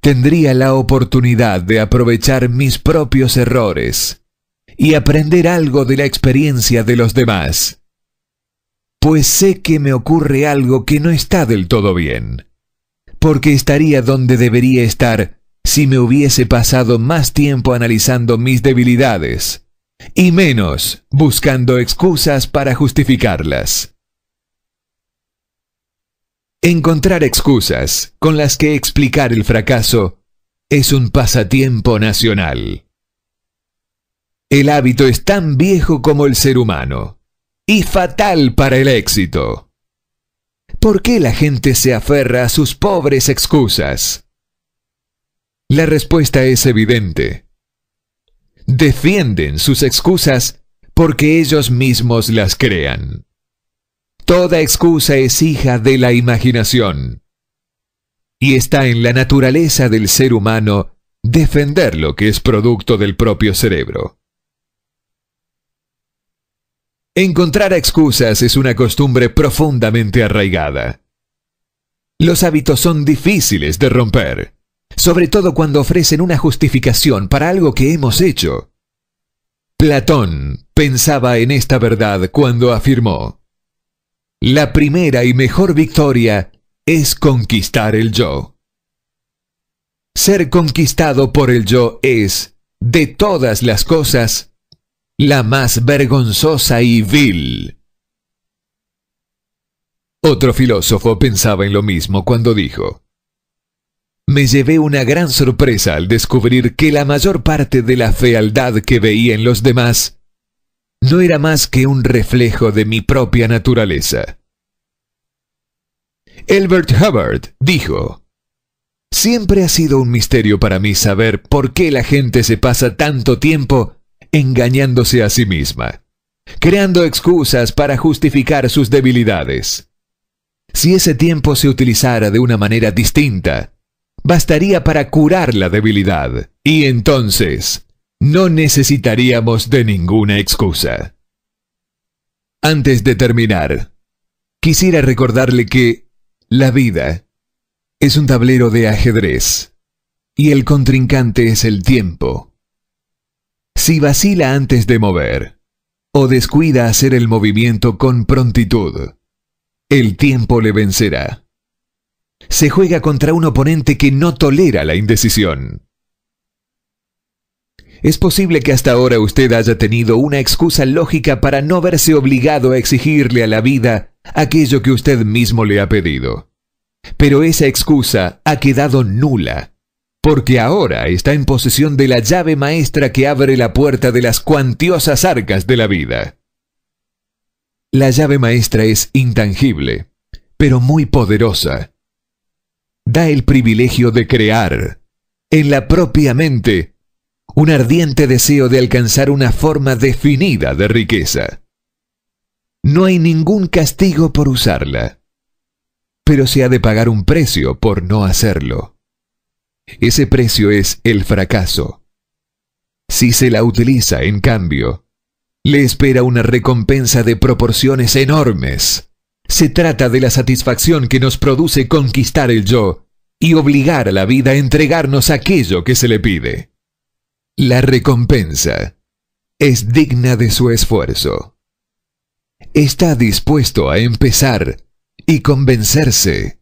tendría la oportunidad de aprovechar mis propios errores y aprender algo de la experiencia de los demás pues sé que me ocurre algo que no está del todo bien, porque estaría donde debería estar si me hubiese pasado más tiempo analizando mis debilidades y menos buscando excusas para justificarlas. Encontrar excusas con las que explicar el fracaso es un pasatiempo nacional. El hábito es tan viejo como el ser humano y fatal para el éxito. ¿Por qué la gente se aferra a sus pobres excusas? La respuesta es evidente. Defienden sus excusas porque ellos mismos las crean. Toda excusa es hija de la imaginación. Y está en la naturaleza del ser humano defender lo que es producto del propio cerebro. Encontrar excusas es una costumbre profundamente arraigada. Los hábitos son difíciles de romper, sobre todo cuando ofrecen una justificación para algo que hemos hecho. Platón pensaba en esta verdad cuando afirmó, La primera y mejor victoria es conquistar el yo. Ser conquistado por el yo es, de todas las cosas, la más vergonzosa y vil. Otro filósofo pensaba en lo mismo cuando dijo, me llevé una gran sorpresa al descubrir que la mayor parte de la fealdad que veía en los demás no era más que un reflejo de mi propia naturaleza. Elbert Hubbard dijo, Siempre ha sido un misterio para mí saber por qué la gente se pasa tanto tiempo engañándose a sí misma, creando excusas para justificar sus debilidades. Si ese tiempo se utilizara de una manera distinta, bastaría para curar la debilidad, y entonces no necesitaríamos de ninguna excusa. Antes de terminar, quisiera recordarle que la vida es un tablero de ajedrez y el contrincante es el tiempo. Si vacila antes de mover o descuida hacer el movimiento con prontitud, el tiempo le vencerá. Se juega contra un oponente que no tolera la indecisión. Es posible que hasta ahora usted haya tenido una excusa lógica para no verse obligado a exigirle a la vida aquello que usted mismo le ha pedido. Pero esa excusa ha quedado nula porque ahora está en posesión de la llave maestra que abre la puerta de las cuantiosas arcas de la vida. La llave maestra es intangible, pero muy poderosa. Da el privilegio de crear, en la propia mente, un ardiente deseo de alcanzar una forma definida de riqueza. No hay ningún castigo por usarla, pero se ha de pagar un precio por no hacerlo. Ese precio es el fracaso. Si se la utiliza, en cambio, le espera una recompensa de proporciones enormes. Se trata de la satisfacción que nos produce conquistar el yo y obligar a la vida a entregarnos aquello que se le pide. La recompensa es digna de su esfuerzo. Está dispuesto a empezar y convencerse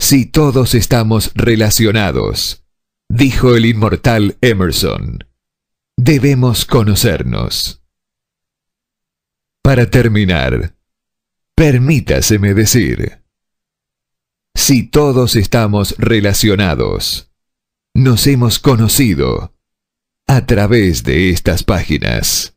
si todos estamos relacionados, dijo el inmortal Emerson. Debemos conocernos. Para terminar, permítaseme decir, si todos estamos relacionados, nos hemos conocido a través de estas páginas.